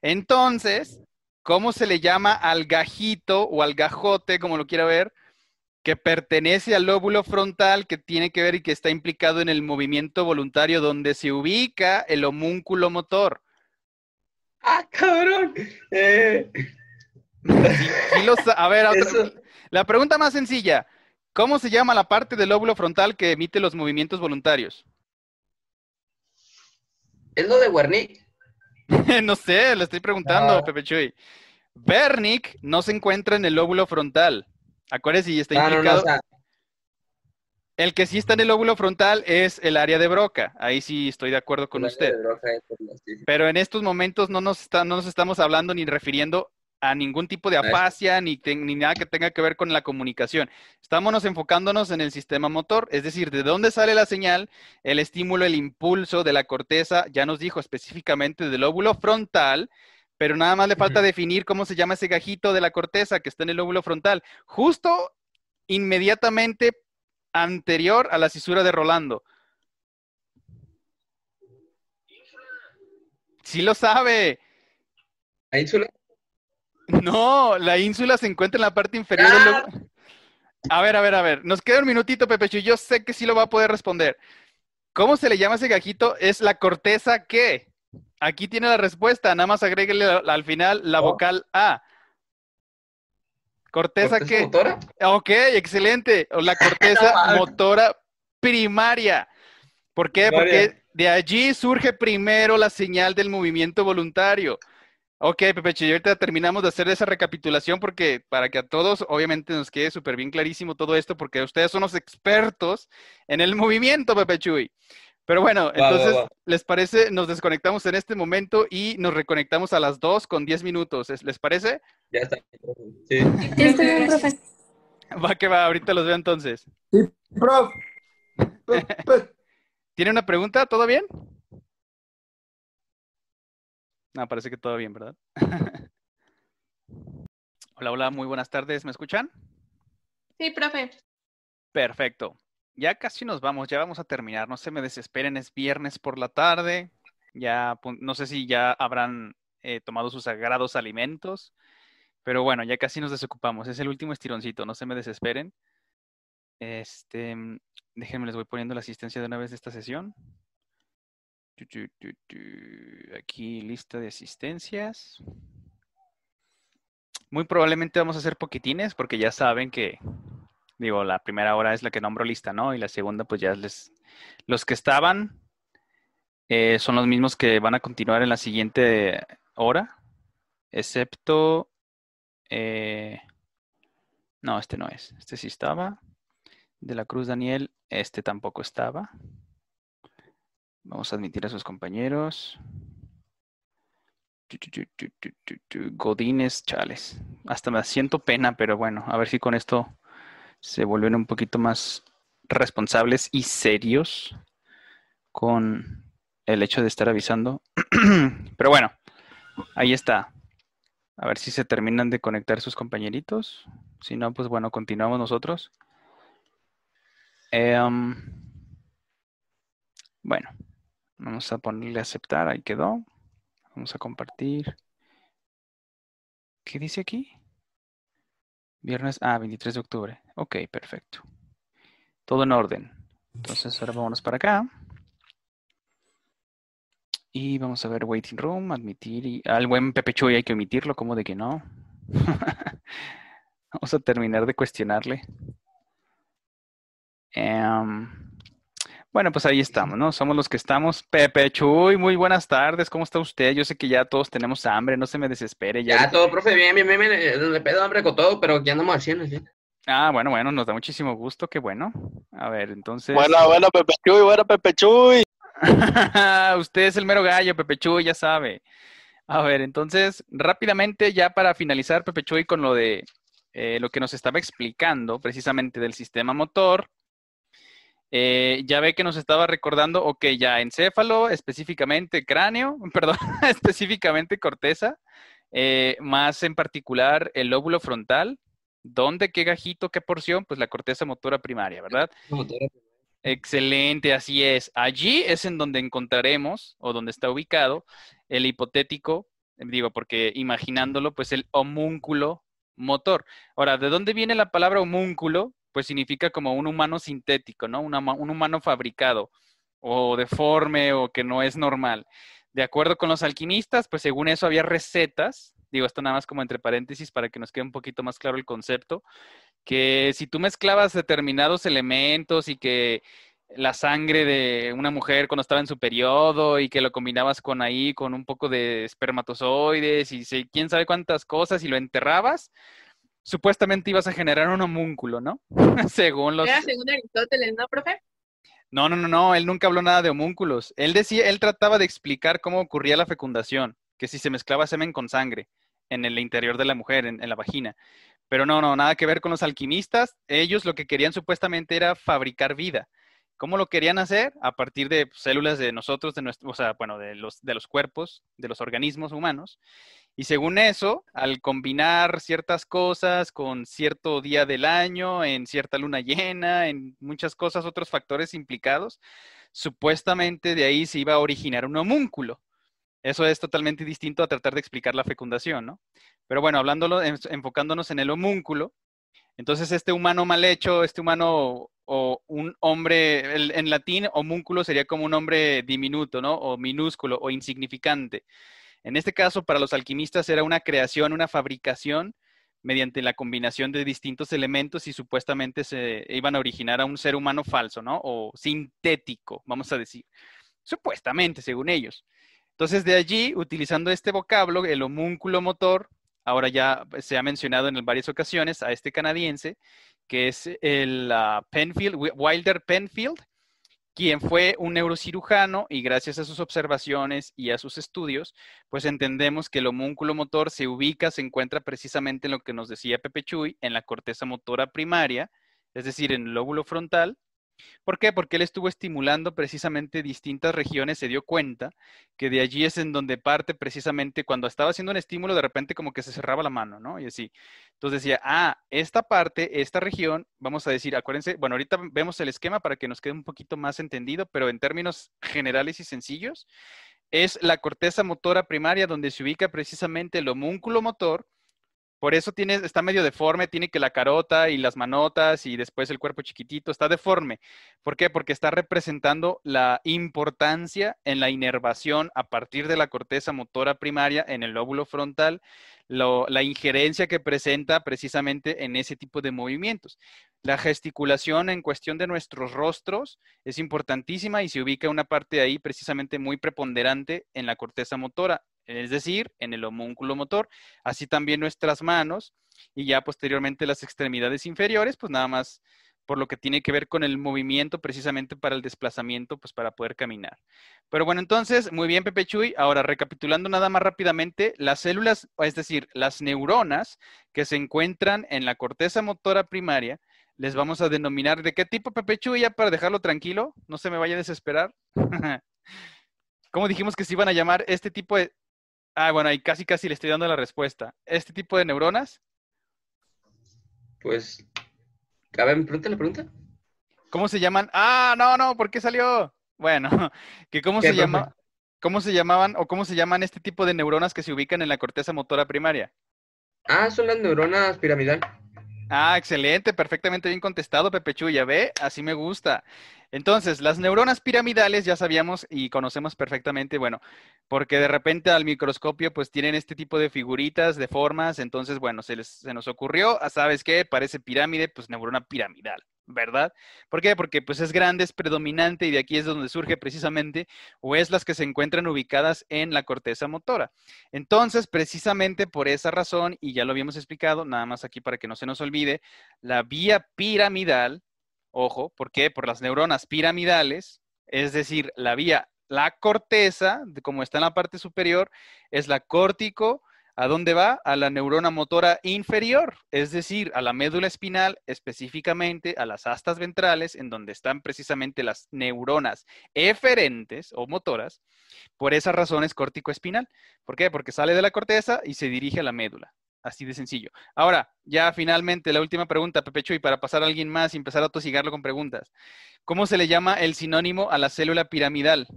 Entonces, ¿cómo se le llama al gajito o al gajote, como lo quiera ver, que pertenece al lóbulo frontal que tiene que ver y que está implicado en el movimiento voluntario donde se ubica el homúnculo motor. ¡Ah, cabrón! Eh, a ver, la pregunta más sencilla. ¿Cómo se llama la parte del lóbulo frontal que emite los movimientos voluntarios? ¿Es lo de Wernicke? no sé, le estoy preguntando, ah. Pepe Chuy. Wernicke no se encuentra en el lóbulo frontal. Acuérdense, y está implicado. El que sí está en el óvulo frontal es el área de Broca. Ahí sí estoy de acuerdo con usted. Eh, pues, Pero en estos momentos no nos, nos estamos hablando ni refiriendo a ningún tipo de apacia ni, nada que tenga que ver con la comunicación. Estamos enfocándonos en el sistema motor, es decir, de dónde sale la señal, el estímulo, el impulso de la corteza, ya nos dijo específicamente del óvulo frontal, pero nada más le falta definir cómo se llama ese gajito de la corteza que está en el lóbulo frontal, justo inmediatamente anterior a la cisura de Rolando. Sí lo sabe. ¿La ínsula? No, la ínsula se encuentra en la parte inferior del lóbulo. Ah. A ver, a ver, a ver. Nos queda un minutito, Pepechu, yo sé que sí lo va a poder responder. ¿Cómo se le llama ese gajito? Es la corteza que. Aquí tiene la respuesta, nada más agréguele al final la oh. vocal A. ¿Corteza, ¿Corteza qué? motora? Ok, excelente. La corteza motora primaria. ¿Por qué? Porque de allí surge primero la señal del movimiento voluntario. Ok, Pepe Chuy, ahorita terminamos de hacer esa recapitulación porque para que a todos, obviamente, nos quede súper bien clarísimo todo esto, porque ustedes son los expertos en el movimiento, Pepe Chuy. Pero bueno, entonces, ¿les parece? Nos desconectamos en este momento y nos reconectamos a las 2 con 10 minutos. ¿Les parece? Ya está. Sí. estoy bien, profe. Va que va, ahorita los veo entonces. Sí, prof. ¿Tiene una pregunta? ¿Todo bien? No, parece que todo bien, ¿verdad? hola, hola, muy buenas tardes. ¿Me escuchan? Sí, profe. Perfecto ya casi nos vamos, ya vamos a terminar, no se me desesperen, es viernes por la tarde, ya no sé si ya habrán eh, tomado sus sagrados alimentos, pero bueno, ya casi nos desocupamos, es el último estironcito, no se me desesperen. Este, déjenme, les voy poniendo la asistencia de una vez de esta sesión. Aquí lista de asistencias. Muy probablemente vamos a hacer poquitines porque ya saben que digo, la primera hora es la que nombro lista, ¿no? Y la segunda, pues ya les... Los que estaban eh, son los mismos que van a continuar en la siguiente hora, excepto... Eh, no, este no es. Este sí estaba. De la Cruz Daniel, este tampoco estaba. Vamos a admitir a sus compañeros. Godínez Chávez. Hasta me siento pena, pero bueno, a ver si con esto se vuelven un poquito más responsables y serios con el hecho de estar avisando. Pero bueno, ahí está. A ver si se terminan de conectar sus compañeritos. Si no, pues bueno, continuamos nosotros. Em, bueno, vamos a ponerle aceptar. Ahí quedó. Vamos a compartir. ¿Qué dice aquí? Viernes, ah, 23 de octubre. Ok, perfecto. Todo en orden. Entonces ahora vámonos para acá. Y vamos a ver waiting room, admitir y al buen Pepe Chuy hay que omitirlo, ¿cómo de que no. vamos a terminar de cuestionarle. Em, bueno, pues ahí estamos, ¿no? Somos los que estamos. Pepe Chuy, muy buenas tardes. ¿Cómo está usted? Yo sé que ya todos tenemos hambre, no se me desespere. Ya, todo, profe, bien, bien, bien. Le pedo hambre con todo, pero ya andamos haciendo. ¿sí? Ah, bueno, bueno, nos da muchísimo gusto, qué bueno. A ver, entonces. Bueno, bueno, Pepe bueno, Pepe Usted es el mero gallo, Pepe ya sabe. A ver, entonces, rápidamente, ya para finalizar, Pepe con lo de eh, lo que nos estaba explicando precisamente del sistema motor. Eh, ya ve que nos estaba recordando, ok, ya encéfalo, específicamente cráneo, perdón, específicamente corteza, eh, más en particular el lóbulo frontal, ¿Dónde? ¿Qué gajito? ¿Qué porción? Pues la corteza motora primaria, ¿verdad? Excelente, así es. Allí es en donde encontraremos o donde está ubicado el hipotético, digo, porque imaginándolo, pues el homúnculo motor. Ahora, ¿de dónde viene la palabra homúnculo? Pues significa como un humano sintético, ¿no? un humano fabricado o deforme o que no es normal. De acuerdo con los alquimistas, pues según eso había recetas digo esto nada más como entre paréntesis para que nos quede un poquito más claro el concepto, que si tú mezclabas determinados elementos y que la sangre de una mujer cuando estaba en su periodo y que lo combinabas con ahí, con un poco de espermatozoides y quién sabe cuántas cosas y lo enterrabas, supuestamente ibas a generar un homúnculo, ¿no? según los... Era según Aristóteles, ¿no, profe? No, no, no, no, él nunca habló nada de homúnculos. Él decía, él trataba de explicar cómo ocurría la fecundación que si se mezclaba semen con sangre en el interior de la mujer, en, la vagina. Pero no, no, nada que ver con los alquimistas. Ellos lo que querían supuestamente era fabricar vida. ¿Cómo lo querían hacer? A partir de células de nosotros, de nuestro, o sea, bueno, los, de los cuerpos, de los organismos humanos. Y según eso, al combinar ciertas cosas con cierto día del año, en cierta luna llena, en muchas cosas, otros factores implicados, supuestamente de ahí se iba a originar un homúnculo. Eso es totalmente distinto a tratar de explicar la fecundación, ¿no? Pero bueno, hablándolo, enfocándonos en el homúnculo, entonces este humano mal hecho, este humano o un hombre, en latín homúnculo sería como un hombre diminuto, ¿no? O minúsculo o insignificante. En este caso, para los alquimistas era una creación, una fabricación mediante la combinación de distintos elementos y supuestamente se iban a originar a un ser humano falso, ¿no? O sintético, vamos a decir. Supuestamente, según ellos. Entonces, de allí, utilizando este vocablo, el homúnculo motor, ahora ya se ha mencionado en varias ocasiones a este canadiense, que es el ah, Penfield, Wilder Penfield, quien fue un neurocirujano y gracias a sus observaciones y a sus estudios, pues entendemos que el homúnculo motor se ubica, se encuentra precisamente en lo que nos decía Pepe Chuy, en la corteza motora primaria, es decir, en el lóbulo frontal, ¿Por qué? Porque él estuvo estimulando precisamente distintas regiones, se dio cuenta que de allí es en donde parte precisamente cuando estaba haciendo un estímulo, de repente como que se cerraba la mano, ¿no? Y así. Entonces decía, ah, esta parte, esta región, vamos a decir, acuérdense, bueno, ahorita vemos el esquema para que nos quede un poquito más entendido, pero en términos generales y sencillos, es la corteza motora primaria donde se ubica precisamente el homúnculo motor, por eso tiene, está medio deforme, tiene que la carota y las manotas y después el cuerpo chiquitito, está deforme. ¿Por qué? Porque está representando la importancia en la inervación a partir de la corteza motora primaria en el lóbulo frontal, la injerencia que presenta precisamente en ese tipo de movimientos. La gesticulación en cuestión de nuestros rostros es importantísima y se ubica una parte ahí precisamente muy preponderante en la corteza motora es decir, en el homúnculo motor. Así también nuestras manos y ya posteriormente las extremidades inferiores, pues nada más por lo que tiene que ver con el movimiento precisamente para el desplazamiento, pues para poder caminar. Pero bueno, entonces, muy bien Pepe Chuy, ahora recapitulando nada más rápidamente, las células, es decir, las neuronas que se encuentran en la corteza motora primaria, les vamos a denominar de qué tipo Pepe Chuy, ya para dejarlo tranquilo, no se me vaya a desesperar. ¿Cómo dijimos que se iban a llamar este tipo de Ah, bueno, ahí casi casi le estoy dando la respuesta. ¿Este tipo de neuronas? Pues, a ver, pregunta la pregunta. ¿Cómo se llaman? Ah, no, no, ¿por qué salió? Bueno, que cómo se llama, cómo se llamaban o cómo se llaman este tipo de neuronas que se ubican en la corteza motora primaria. Ah, son las neuronas piramidal. Ah, excelente, perfectamente bien contestado, Pepe Chuya, ve, así me gusta. Entonces, las neuronas piramidales ya sabíamos y conocemos perfectamente, bueno, porque de repente al microscopio pues tienen este tipo de figuritas, de formas, entonces, bueno, se, les, se nos ocurrió, ah, ¿sabes qué? Parece pirámide, pues neurona piramidal. ¿verdad? ¿Por qué? Porque pues es grande, es predominante y de aquí es donde surge precisamente o es las que se encuentran ubicadas en la corteza motora. Entonces, precisamente por esa razón, y ya lo habíamos explicado, nada más aquí para que no se nos olvide, la vía piramidal, ojo, ¿por qué? Por las neuronas piramidales, es decir, la vía, la corteza, como está en la parte superior, es la córtico ¿A dónde va? A la neurona motora inferior, es decir, a la médula espinal, específicamente a las astas ventrales, en donde están precisamente las neuronas eferentes o motoras. Por esa razón es espinal ¿Por qué? Porque sale de la corteza y se dirige a la médula. Así de sencillo. Ahora, ya finalmente la última pregunta, Pepecho, y para pasar a alguien más y empezar a tosigarlo con preguntas. ¿Cómo se le llama el sinónimo a la célula piramidal?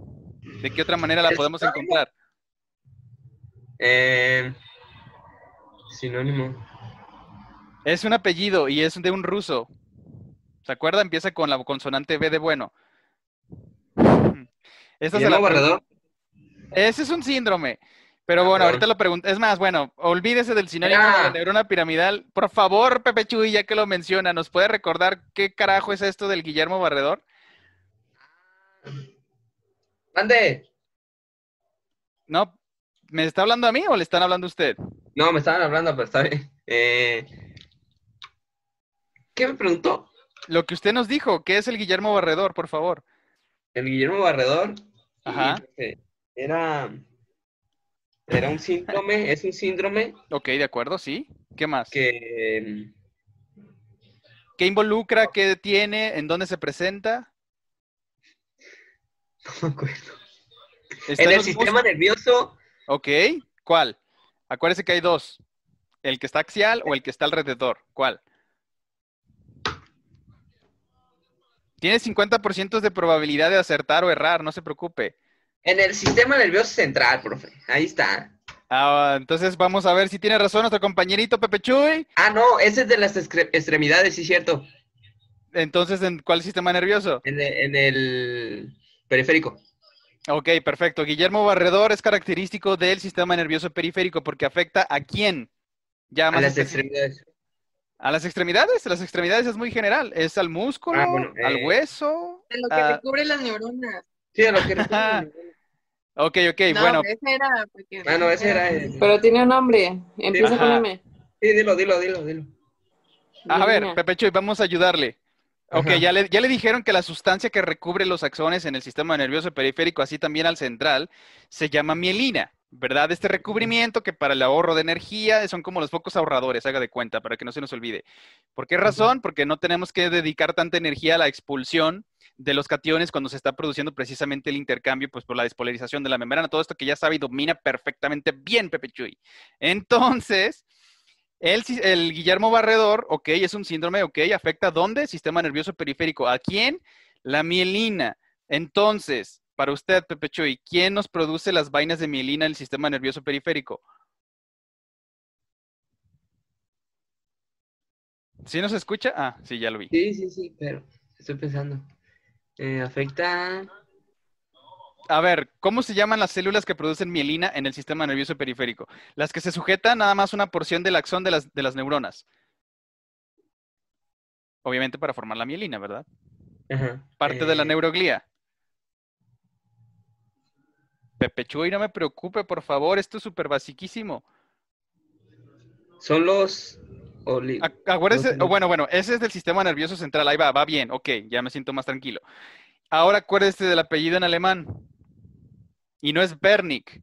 ¿De qué otra manera la podemos encontrar? Eh, Sinónimo. Es un apellido y es de un ruso. ¿Se acuerda? Empieza con la consonante B de bueno. Esta es Ese es un síndrome. Pero ah, bueno, ahorita lo pregunto. Es más, bueno, olvídese del sinónimo ah. de una piramidal. Por favor, Pepe Chuy, ya que lo menciona, ¿nos puede recordar qué carajo es esto del Guillermo Barredor? ¡Mande! No, ¿me está hablando a mí o le están hablando a usted? No, me estaban hablando, pero está bien. Eh, ¿Qué me preguntó? Lo que usted nos dijo, ¿qué es el Guillermo Barredor, por favor? El Guillermo Barredor. Ajá. Este, era. Era un síndrome, es un síndrome. Ok, de acuerdo, sí. ¿Qué más? Que. ¿Qué involucra? ¿Qué tiene? ¿En dónde se presenta? No me acuerdo. En el sistema nervioso. Ok, ¿cuál? Acuérdese que hay dos. El que está axial o el que está alrededor. ¿Cuál? Tiene 50% de probabilidad de acertar o errar, no se preocupe. En el sistema nervioso central, profe. Ahí está. Ah, entonces vamos a ver si tiene razón nuestro compañerito Pepe Chuy. Ah, no, ese es de las extremidades, sí, cierto. Entonces, ¿en cuál sistema nervioso? en el periférico. Ok, perfecto. Guillermo Barredor es característico del sistema nervioso periférico porque afecta a quién? a las extremidades. A las extremidades, las extremidades es muy general. Es al músculo, ah, al eh, hueso. De lo que recubre te cubre las neuronas. Sí, de lo que Ok, ok, no, bueno. Ese era, Bueno, Ah, ese era. Pero tiene un nombre. Empieza con M. Sí, dilo, dilo, dilo, dilo. A ver, Pepe Chuy, vamos a ayudarle. Ok, ya le, dijeron que la sustancia que recubre los axones en el sistema nervioso periférico, así también al central, se llama mielina, ¿verdad? Este recubrimiento que para el ahorro de energía eh, son como los focos ahorradores, haga de cuenta, para que no se nos olvide. ¿Por qué razón? Porque no tenemos que dedicar tanta energía a la expulsión de los cationes cuando se está produciendo precisamente el intercambio, pues por la despolarización de la membrana, todo esto que ya sabe y domina perfectamente bien Pepe Chuy. Entonces, el, Guillermo Barredor, ok, es un síndrome, ok, afecta dónde? Sistema nervioso periférico. ¿A quién? La mielina. Entonces, para usted, Pepe Chuy, ¿quién nos produce las vainas de mielina en el sistema nervioso periférico? ¿Sí nos escucha? Ah, sí, ya lo vi. Sí, sí, sí, pero estoy pensando. Eh, afecta a ver, ¿cómo se llaman las células que producen mielina en el sistema nervioso periférico? Las que se sujetan nada más una porción del axón de las, de las neuronas. Obviamente para formar la mielina, ¿verdad? Parte de la eh. neuroglía. Pepe Chuy, no me preocupe, por favor, esto es súper basiquísimo. Son los... Acuérdese, los... Oh, bueno, bueno, ese es del sistema nervioso central, ahí va, va bien, ok, ya me siento más tranquilo. Ahora acuérdese del apellido en alemán. Y no es Bernic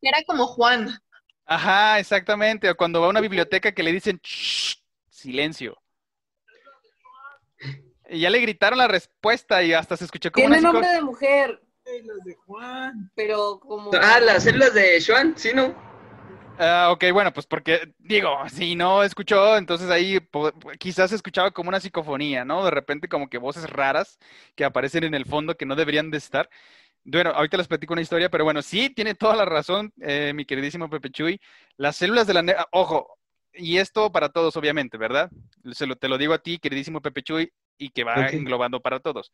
Era como Juan. Ajá, exactamente. O cuando va a una biblioteca que le dicen silencio. Y ya le gritaron la respuesta y hasta se escuchó como. Tiene nombre de mujer. de Juan. Pero como. Ah, las células de Juan, sí, ¿no? Ah, ok, bueno, pues porque, digo, si no escuchó, entonces ahí quizás escuchaba como una psicofonía, ¿no? De repente como que voces raras que aparecen en el fondo que no deberían de estar. Bueno, ahorita les platico una historia, pero bueno, sí, tiene toda la razón, eh, mi queridísimo Pepe Chuy. Las células de la... Ah, ojo, y esto para todos, obviamente, ¿verdad? Se lo, te lo digo a ti, queridísimo Pepe Chuy, y que va englobando para todos.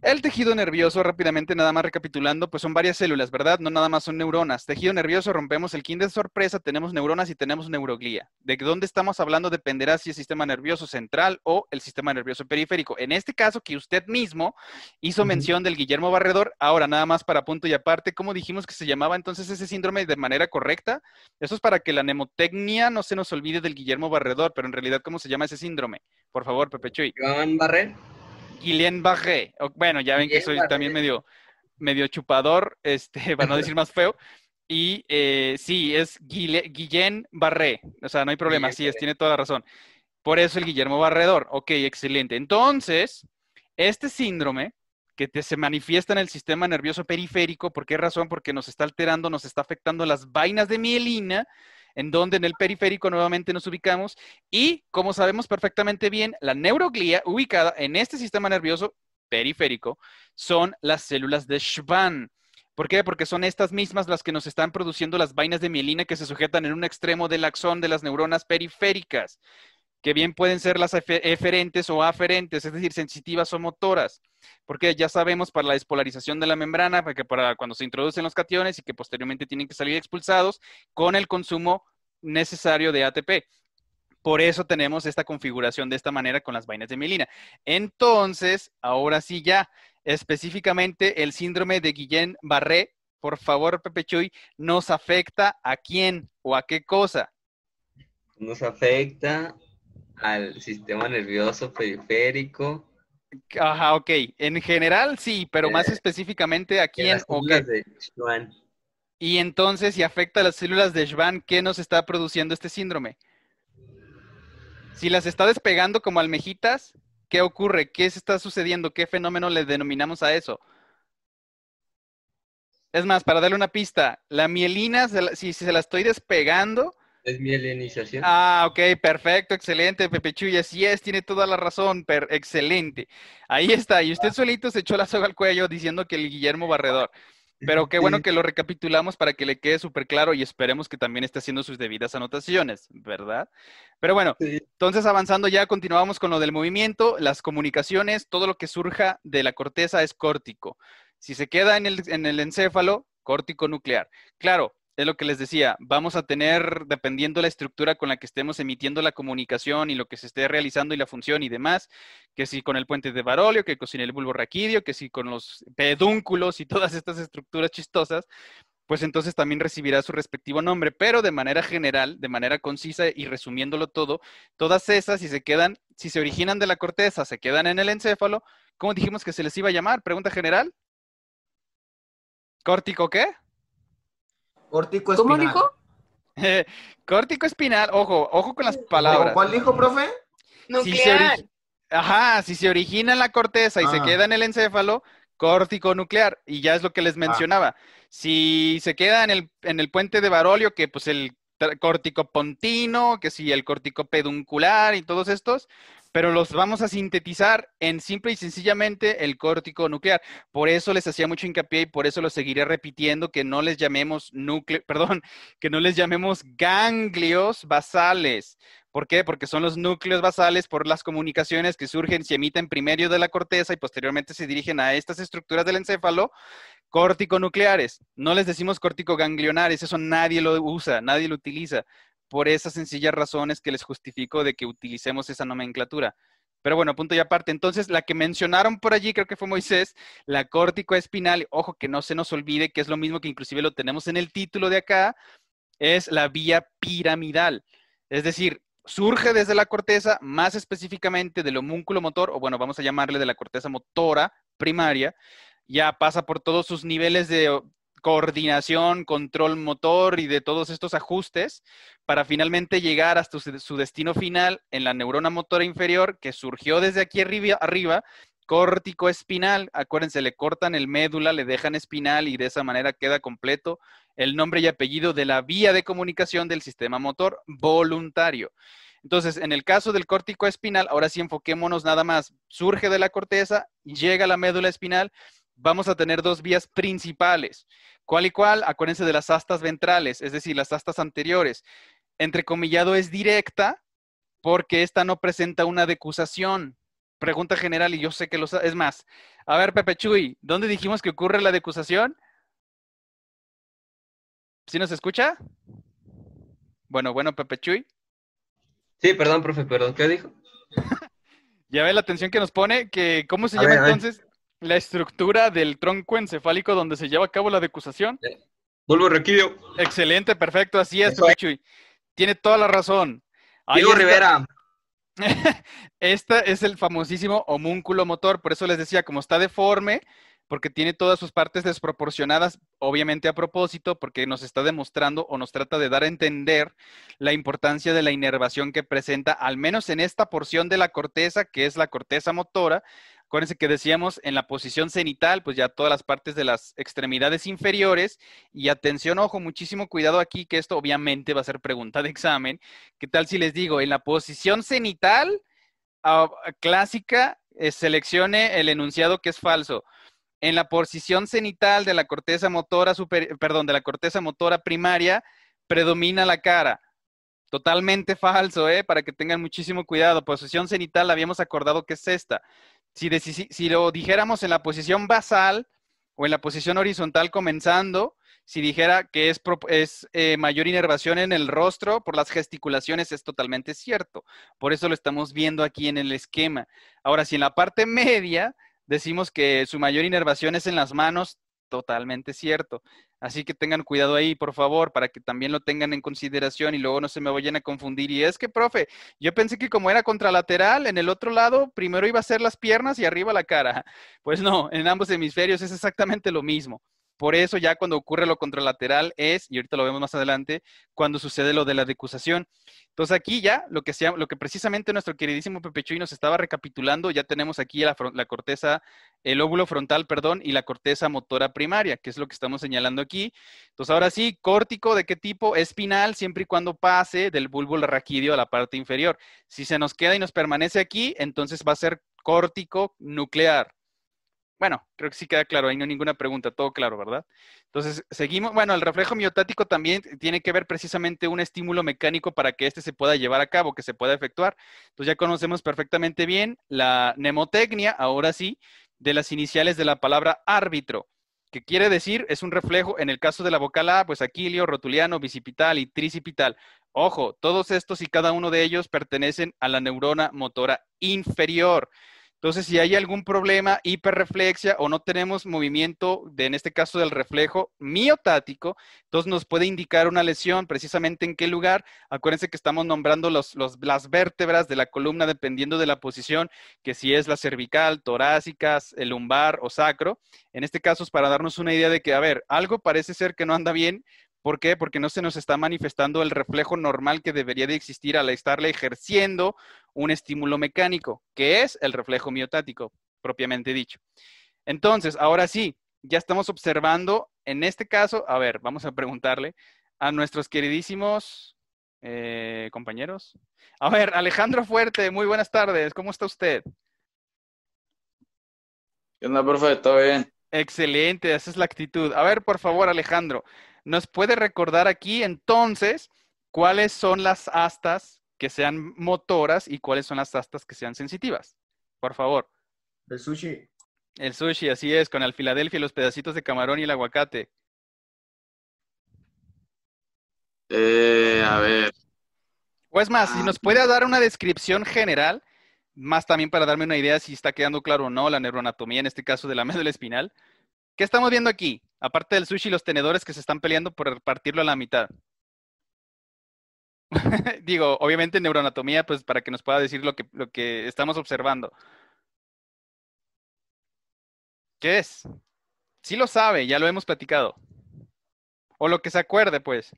El tejido nervioso, rápidamente, nada más recapitulando, pues son varias células, ¿verdad? No nada más son neuronas. Tejido nervioso, rompemos el de sorpresa, tenemos neuronas y tenemos neuroglía. De dónde estamos hablando dependerá si es sistema nervioso central o el sistema nervioso periférico. En este caso que usted mismo hizo mención del Guillermo Barredor, ahora nada más para punto y aparte, ¿cómo dijimos que se llamaba entonces ese síndrome de manera correcta? Eso es para que la nemotecnia no se nos olvide del Guillermo Barredor, pero en realidad, ¿cómo se llama ese síndrome? Por favor, Pepe Chuy. Barré. Guillén Barré. Bueno, ya ven que soy también medio, chupador, este, para no decir más feo. Y eh, sí, es Guillén Barré. O sea, no hay problema, sí, es, tiene toda la razón. Por eso el Guillermo Barredor. Ok, excelente. Entonces, este síndrome que se manifiesta en el sistema nervioso periférico, ¿por qué razón? Porque nos está alterando, nos está afectando las vainas de mielina, en donde en el periférico nuevamente nos ubicamos y, como sabemos perfectamente bien, la neuroglía ubicada en este sistema nervioso periférico son las células de Schwann. ¿Por qué? Porque son estas mismas las que nos están produciendo las vainas de mielina que se sujetan en un extremo del axón de las neuronas periféricas que bien pueden ser las eferentes o aferentes, es decir, sensitivas o motoras, porque ya sabemos para la despolarización de la membrana, para para cuando se introducen los cationes y que posteriormente tienen que salir expulsados con el consumo necesario de ATP. Por eso tenemos esta configuración de esta manera con las vainas de mielina. Entonces, ahora sí ya, específicamente el síndrome de Guillén barré por favor, Pepe Chuy, ¿nos afecta a quién o a qué cosa? Nos afecta al sistema nervioso periférico. Ajá, ok. En general, sí, pero más eh, específicamente aquí en... Las de Schwann. Y entonces, si afecta a las células de Schwann, ¿qué nos está produciendo este síndrome? Si las está despegando como almejitas, ¿qué ocurre? ¿Qué se está sucediendo? ¿Qué fenómeno le denominamos a eso? Es más, para darle una pista, la mielina, si se la estoy despegando, es mi alienización. Ah, ok, perfecto, excelente, Pepe Chuy. Así es, tiene toda la razón, pero excelente. Ahí está, y usted ah. solito se echó la soga al cuello diciendo que el Guillermo Barredor. Pero qué bueno que lo recapitulamos para que le quede súper claro y esperemos que también esté haciendo sus debidas anotaciones, ¿verdad? Pero bueno, entonces avanzando ya, continuamos con lo del movimiento, las comunicaciones, todo lo que surja de la corteza es córtico. Si se queda en el, en el encéfalo, córtico nuclear. Claro, es lo que les decía, vamos a tener, dependiendo la estructura con la que estemos emitiendo la comunicación y lo que se esté realizando y la función y demás, que si con el puente de Barolio, que con el bulbo raquídeo, que si con los pedúnculos y todas estas estructuras chistosas, pues entonces también recibirá su respectivo nombre, pero de manera general, de manera concisa y resumiéndolo todo, todas esas, si se quedan, si se originan de la corteza, se quedan en el encéfalo, ¿cómo dijimos que se les iba a llamar? Pregunta general. ¿Córtico qué? Córtico espinal. ¿Cómo dijo? córtico espinal, ojo, ojo con las palabras. ¿Cuál dijo, profe? Si Ajá, si se origina en la corteza y se ah. queda en el encéfalo, córtico nuclear, y ya es lo que les ah. mencionaba. Si se queda en el, puente de Barolio, que pues el córtico pontino, que si el córtico peduncular y todos estos, pero los vamos a sintetizar en simple y sencillamente el córtico nuclear. Por eso les hacía mucho hincapié y por eso lo seguiré repitiendo, que no les llamemos núcleo, perdón, que no les llamemos ganglios basales. ¿Por qué? Porque son los núcleos basales por las comunicaciones que surgen, se emiten primero de la corteza y posteriormente se dirigen a estas estructuras del encéfalo, córtico nucleares. No les decimos córtico ganglionares, eso nadie lo usa, nadie lo utiliza por esas sencillas razones que les justifico de que utilicemos esa nomenclatura. Pero bueno, punto y aparte. Entonces, la que mencionaron por allí, creo que fue Moisés, la córtico espinal, ojo que no se nos olvide que es lo mismo que inclusive lo tenemos en el título de acá, es la vía piramidal. Es decir, surge desde la corteza, más específicamente del homúnculo motor, o bueno, vamos a llamarle de la corteza motora primaria, ya pasa por todos sus niveles de coordinación, control motor y de todos estos ajustes para finalmente llegar hasta su destino final en la neurona motora inferior que surgió desde aquí arriba, arriba córtico espinal. Acuérdense, le cortan el médula, le dejan espinal y de esa manera queda completo el nombre y apellido de la vía de comunicación del sistema motor voluntario. Entonces, en el caso del córtico espinal, ahora sí enfoquémonos nada más. Surge de la corteza, llega a la médula espinal vamos a tener dos vías principales. ¿Cuál y cuál? Acuérdense de las astas ventrales, es decir, las astas anteriores. Entrecomillado es directa porque esta no presenta una decusación. Pregunta general y yo sé que lo Es más, a ver, Pepe Chuy, ¿dónde dijimos que ocurre la decusación? ¿Sí nos escucha? Bueno, bueno, Pepe Chuy. Sí, perdón, profe, perdón, ¿qué dijo? ya ve la atención que nos pone, que ¿cómo se llama entonces? la estructura del tronco encefálico donde se lleva a cabo la decusación. Vuelvo Requillo. Excelente, perfecto, así es, Tiene toda la razón. Diego Rivera. este es el famosísimo homúnculo motor, por eso les decía, como está deforme, porque tiene todas sus partes desproporcionadas, obviamente a propósito, porque nos está demostrando o nos trata de dar a entender la importancia de la inervación que presenta, al menos en esta porción de la corteza, que es la corteza motora, Acuérdense que decíamos en la posición cenital, pues ya todas las partes de las extremidades inferiores. Y atención, ojo, muchísimo cuidado aquí, que esto obviamente va a ser pregunta de examen. ¿Qué tal si les digo, en la posición cenital ah, clásica, eh, seleccione el enunciado que es falso? En la posición cenital de la corteza motora perdón, de la corteza motora primaria, predomina la cara. Totalmente falso, ¿eh? Para que tengan muchísimo cuidado. Posición cenital, habíamos acordado que es esta si, lo dijéramos en la posición basal o en la posición horizontal comenzando, si dijera que es, es eh, mayor inervación en el rostro por las gesticulaciones, es totalmente cierto. Por eso lo estamos viendo aquí en el esquema. Ahora, si en la parte media decimos que su mayor inervación es en las manos, totalmente cierto. Así que tengan cuidado ahí, por favor, para que también lo tengan en consideración y luego no se me vayan a confundir. Y es que, profe, yo pensé que como era contralateral, en el otro lado primero iba a ser las piernas y arriba la cara. Pues no, en ambos hemisferios es exactamente lo mismo. Por eso ya cuando ocurre lo contralateral es, y ahorita lo vemos más adelante, cuando sucede lo de la decusación. Entonces aquí ya lo que, sea, lo que precisamente nuestro queridísimo Pepe Chuy nos estaba recapitulando, ya tenemos aquí la, la corteza, el óvulo frontal, perdón, y la corteza motora primaria, que es lo que estamos señalando aquí. Entonces ahora sí, córtico, ¿de qué tipo? Espinal, siempre y cuando pase del bulbo raquídeo a la parte inferior. Si se nos queda y nos permanece aquí, entonces va a ser córtico nuclear. Bueno, creo que sí queda claro, ahí no hay ninguna pregunta, todo claro, ¿verdad? Entonces, seguimos. Bueno, el reflejo miotático también tiene que ver precisamente un estímulo mecánico para que éste se pueda llevar a cabo, que se pueda efectuar. Entonces, ya conocemos perfectamente bien la mnemotecnia, ahora sí, de las iniciales de la palabra árbitro, que quiere decir, es un reflejo, en el caso de la vocal A, pues aquilio, rotuliano, bicipital y tricipital. Ojo, todos estos y cada uno de ellos pertenecen a la neurona motora inferior. Entonces, si hay algún problema, hiperreflexia o no tenemos movimiento, en este caso del reflejo miotático, entonces nos puede indicar una lesión precisamente en qué lugar. Acuérdense que estamos nombrando las vértebras de la columna dependiendo de la posición, que si es la cervical, torácicas, el lumbar o sacro. En este caso es para darnos una idea de que, a ver, algo parece ser que no anda bien, ¿Por qué? Porque no se nos está manifestando el reflejo normal que debería de existir al estarle ejerciendo un estímulo mecánico, que es el reflejo miotático, propiamente dicho. Entonces, ahora sí, ya estamos observando, en este caso, a ver, vamos a preguntarle a nuestros queridísimos eh, compañeros. A ver, Alejandro Fuerte, muy buenas tardes, ¿cómo está usted? ¿Qué onda, profe? bien? Excelente, esa es la actitud. A ver, por favor, Alejandro, ¿nos puede recordar aquí entonces cuáles son las astas que sean motoras y cuáles son las astas que sean sensitivas. Por favor. El sushi. El sushi, así es, con el Filadelfia, los pedacitos de camarón y el aguacate. Eh, a ver. Pues más, si ah, nos puede dar una descripción general, más también para darme una idea si está quedando claro o no la neuroanatomía, en este caso de la médula espinal. ¿Qué estamos viendo aquí? Aparte del sushi, y los tenedores que se están peleando por repartirlo a la mitad. digo, obviamente neuroanatomía, pues para que nos pueda decir lo que, lo que estamos observando. ¿Qué es? Sí lo sabe, ya lo hemos platicado. O lo que se acuerde, pues.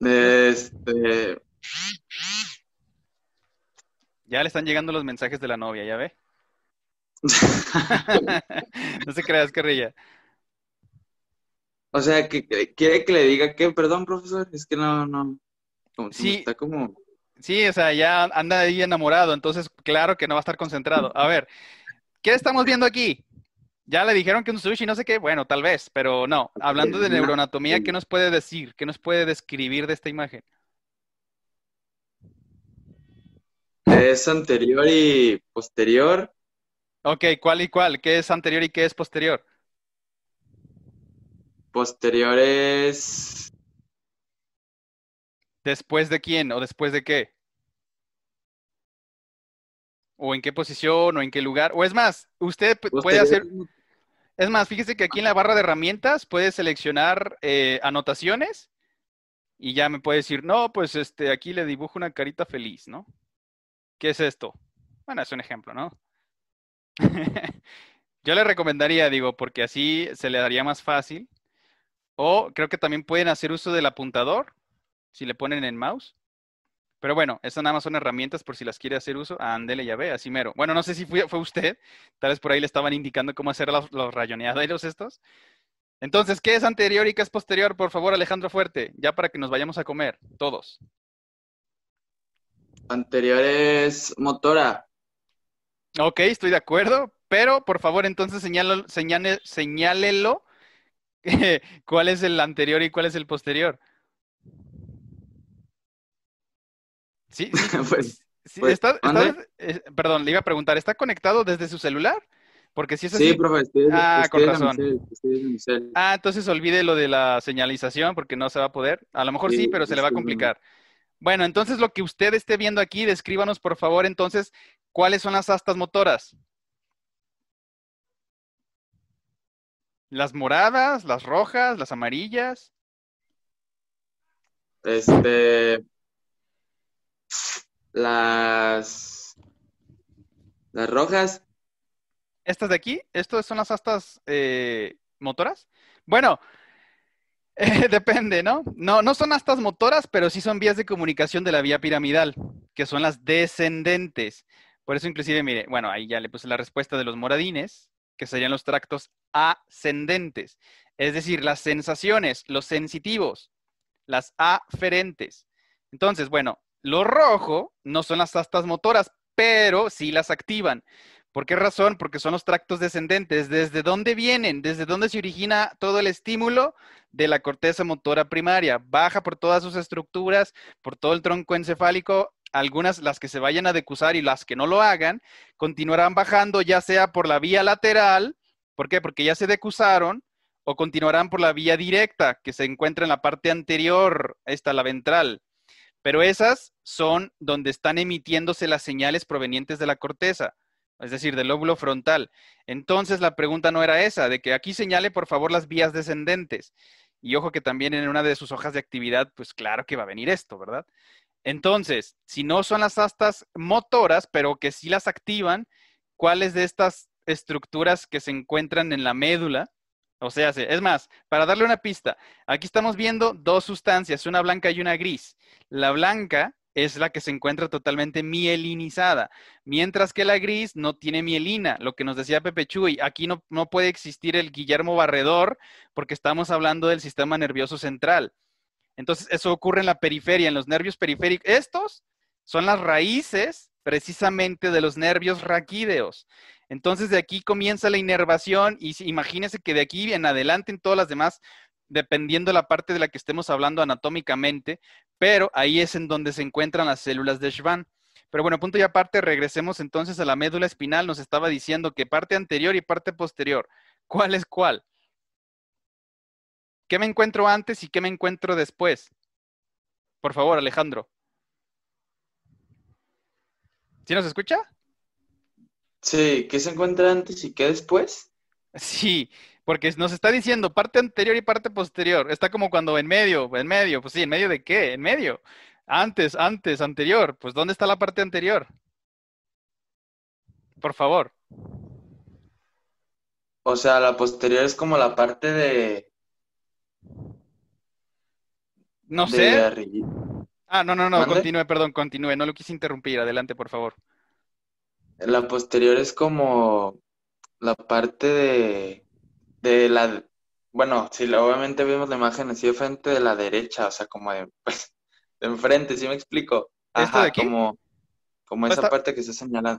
Este. Ya le están llegando los mensajes de la novia, ¿ya ve? no se creas, carrilla. O sea, que, quiere que le diga que, perdón, profesor, es que no, no. Está como... Sí, o sea, ya anda ahí enamorado, entonces claro que no va a estar concentrado. A ver, ¿qué estamos viendo aquí? Ya le dijeron que un sushi, no sé qué, bueno, tal vez, pero no. Hablando de neuroanatomía, ¿qué nos puede decir? ¿Qué nos puede describir de esta imagen? Es anterior y posterior. Ok, ¿cuál y cuál? ¿Qué es anterior y qué es posterior? posteriores. ¿Después de quién o después de qué? ¿O en qué posición o en qué lugar? O es más, usted puede hacer... Es más, fíjese que aquí en la barra de herramientas puede seleccionar eh, anotaciones y ya me puede decir, no, pues este, aquí le dibujo una carita feliz, ¿no? ¿Qué es esto? Bueno, es un ejemplo, ¿no? Yo le recomendaría, digo, porque así se le daría más fácil o creo que también pueden hacer uso del apuntador si le ponen en mouse. Pero bueno, esas nada más son herramientas por si las quiere hacer uso. Ah, ándele, ya ve, así mero. Bueno, no sé si fue, fue usted. Tal vez por ahí le estaban indicando cómo hacer los, los estos. Entonces, ¿qué es anterior y qué es posterior? Por favor, Alejandro Fuerte, ya para que nos vayamos a comer, todos. Anterior es motora. Ok, estoy de acuerdo. Pero, por favor, entonces señalo, señale, señálelo ¿Cuál es el anterior y cuál es el posterior? Sí, pues, pues eh, perdón, le iba a preguntar, ¿está conectado desde su celular? Porque si es así. Sí, profe, estoy ah, con razón. ah, entonces olvide lo de la señalización porque no se va a poder. A lo mejor sí pero se le va a complicar. Bueno, entonces lo que usted esté viendo aquí, descríbanos por favor entonces cuáles son las astas motoras. Las moradas, las rojas, las amarillas. Este. Las. Las rojas. ¿Estas de aquí? ¿Estas son las astas eh, motoras? Bueno, eh, depende, ¿no? No, no son astas motoras, pero sí son vías de comunicación de la vía piramidal, que son las descendentes. Por eso, inclusive, mire, bueno, ahí ya le puse la respuesta de los moradines que serían los tractos ascendentes, es decir, las sensaciones, los sensitivos, las aferentes. Entonces, bueno, lo rojo no son las astas motoras, pero sí las activan. ¿Por qué razón? Porque son los tractos descendentes. ¿Desde dónde vienen? ¿Desde dónde se origina todo el estímulo? De la corteza motora primaria. Baja por todas sus estructuras, por todo el tronco encefálico algunas, las que se vayan a decusar y las que no lo hagan, continuarán bajando ya sea por la vía lateral, ¿por qué? Porque ya se decusaron, o continuarán por la vía directa, que se encuentra en la parte anterior, esta, la ventral. Pero esas son donde están emitiéndose las señales provenientes de la corteza, es decir, del lóbulo frontal. Entonces la pregunta no era esa, de que aquí señale por favor las vías descendentes. Y ojo que también en una de sus hojas de actividad, pues claro que va a venir esto, ¿verdad? Entonces, si no son las astas motoras, pero que sí las activan, ¿cuáles de estas estructuras que se encuentran en la médula? O sea, es más, para darle una pista, aquí estamos viendo dos sustancias, una blanca y una gris. La blanca es la que se encuentra totalmente mielinizada, mientras que la gris no tiene mielina, lo que nos decía Pepe Chuy, aquí no, no puede existir el Guillermo Barredor porque estamos hablando del sistema nervioso central. Entonces, eso ocurre en la periferia, en los nervios periféricos. Estos son las raíces precisamente de los nervios raquídeos. Entonces, de aquí comienza la inervación y imagínense que de aquí en adelante en todas las demás, dependiendo la parte de la que estemos hablando anatómicamente, pero ahí es en donde se encuentran las células de Schwann. Pero bueno, punto y aparte, regresemos entonces a la médula espinal. Nos estaba diciendo que parte anterior y parte posterior. ¿Cuál es cuál? ¿Qué me encuentro antes y qué me encuentro después? Por favor, Alejandro. ¿Sí nos escucha? Sí, ¿qué se encuentra antes y qué después? Sí, porque nos está diciendo parte anterior y parte posterior. Está como cuando en medio, en medio, pues sí, ¿en medio de qué? En medio. Antes, antes, anterior. Pues ¿dónde está la parte anterior? Por favor. O sea, la posterior es como la parte de no sé. Ah, no, no, no, continúe, perdón, continúe. No lo quise interrumpir. Adelante, por favor. La posterior es como la parte de, de la... Bueno, si obviamente vemos la imagen así de frente de la derecha, o sea, como de, pues, enfrente, si me explico? Ajá, Como, como esa parte que se señala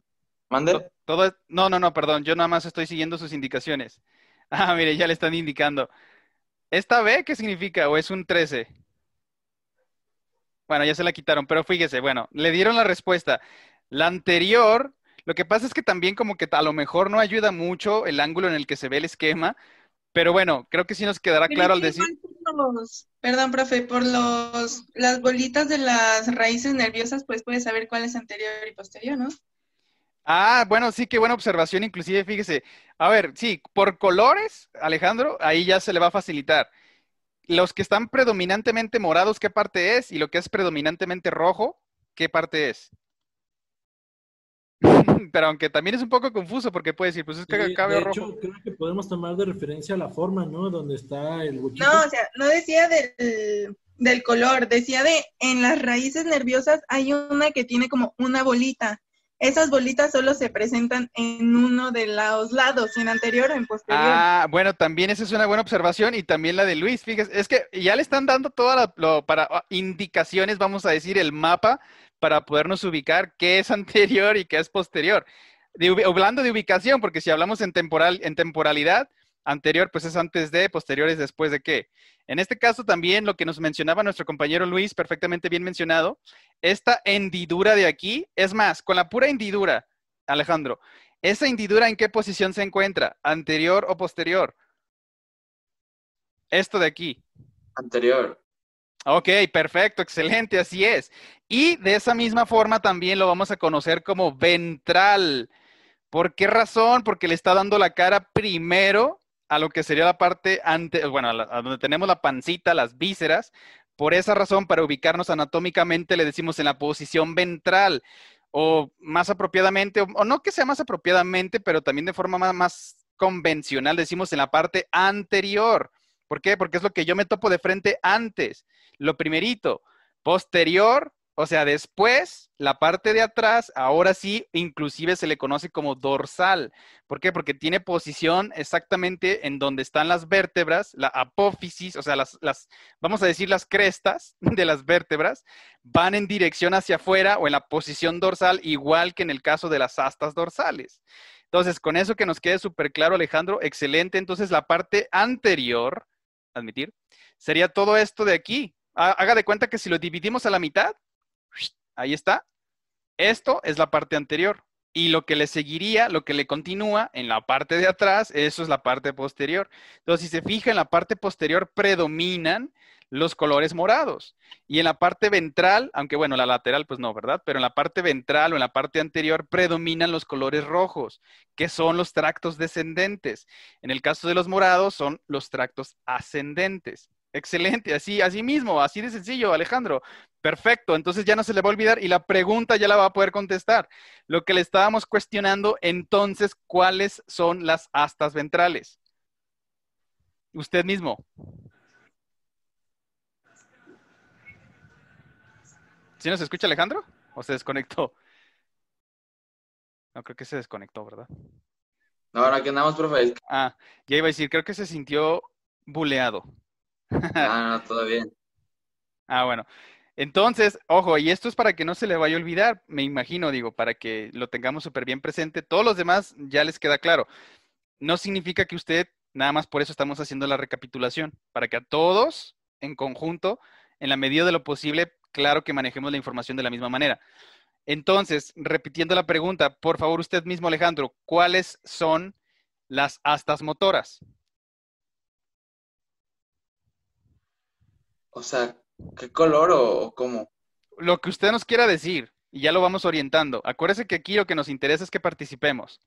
¿Mande? Todo, no, no, no, perdón, yo nada más estoy siguiendo sus indicaciones. Ah, mire, ya le están indicando. ¿Esta B qué significa? ¿O es un 13? Bueno, ya se la quitaron, pero fíjese, bueno, le dieron la respuesta. La anterior, lo que pasa es que también como que a lo mejor no ayuda mucho el ángulo en el que se ve el esquema, pero bueno, creo que sí nos quedará claro al decir... perdón, profe, por los, las bolitas de las raíces nerviosas, pues puedes saber cuál es anterior y posterior, ¿no? Ah, bueno, sí, qué buena observación, inclusive, fíjese. A ver, sí, por colores, Alejandro, ahí ya se le va a facilitar. Los que están predominantemente morados, ¿qué parte es? Y lo que es predominantemente rojo, ¿qué parte es? Pero aunque también es un poco confuso porque puede decir, pues es que cabe acá rojo. Hecho, creo que podemos tomar de referencia la forma, ¿no? Donde está el No, o sea, no decía del, del color, decía de en las raíces nerviosas hay una que tiene como una bolita esas bolitas solo se presentan en uno de los lados, en anterior o en posterior. Ah, bueno, también esa es una buena observación y también la de Luis, fíjese, es que ya le están dando todas para ah, indicaciones, vamos a decir, el mapa para podernos ubicar qué es anterior y qué es posterior. hablando de ubicación, porque si hablamos en, temporal, en temporalidad, anterior pues es antes de, posterior es después de qué. En este caso también lo que nos mencionaba nuestro compañero Luis, perfectamente bien mencionado, esta hendidura de aquí, es más, con la pura hendidura, Alejandro, ¿esa hendidura en qué posición se encuentra? ¿Anterior o posterior? Esto de aquí. Anterior. Ok, perfecto, excelente, así es. Y de esa misma forma también lo vamos a conocer como ventral. ¿Por qué razón? Porque le está dando la cara primero a lo que sería la parte antes, bueno, a, donde tenemos la pancita, las vísceras. Por esa razón, para ubicarnos anatómicamente, le decimos en la posición ventral, o más apropiadamente, o, no que sea más apropiadamente, pero también de forma más, más convencional, decimos en la parte anterior. ¿Por qué? Porque es lo que yo me topo de frente antes, lo primerito. Posterior, o sea, después, la parte de atrás, ahora sí, inclusive se le conoce como dorsal. ¿Por qué? Porque tiene posición exactamente en donde están las vértebras, la apófisis, o sea, las, las vamos a decir, las crestas de las vértebras, van en dirección hacia afuera o en la posición dorsal, igual que en el caso de las astas dorsales. Entonces, con eso que nos quede súper claro, Alejandro, excelente. Entonces, la parte anterior, admitir, sería todo esto de aquí. Haga de cuenta que si lo dividimos a la mitad, ahí está. Esto es la parte anterior. Y lo que le seguiría, lo que le continúa en la parte de atrás, eso es la parte posterior. Entonces, si se fija en la parte posterior, predominan los colores morados. Y en la parte ventral, aunque bueno, la lateral pues no, ¿verdad? Pero en la parte ventral o en la parte anterior predominan los colores rojos, que son los tractos descendentes. En el caso de los morados son los tractos ascendentes. Excelente, así, mismo, así de sencillo, Alejandro. Perfecto, entonces ya no se le va a olvidar y la pregunta ya la va a poder contestar. Lo que le estábamos cuestionando, entonces, ¿cuáles son las astas ventrales? Usted mismo. ¿Sí nos escucha Alejandro? ¿O se desconectó? No, creo que se desconectó, ¿verdad? No, ahora que andamos, profe. Ah, ya iba a decir, creo que se sintió buleado. Ah, no, todo bien. ah, bueno. Entonces, ojo, y esto es para que no se le vaya a olvidar, me imagino, digo, para que lo tengamos súper bien presente. Todos los demás ya les queda claro. No significa que usted, nada más por eso estamos haciendo la recapitulación, para que a todos, en conjunto, en la medida de lo posible, claro que manejemos la información de la misma manera. Entonces, repitiendo la pregunta, por favor usted mismo, Alejandro, ¿cuáles son las astas motoras? O sea, ¿qué color o, cómo? Lo que usted nos quiera decir y ya lo vamos orientando. Acuérdese que aquí lo que nos interesa es que participemos.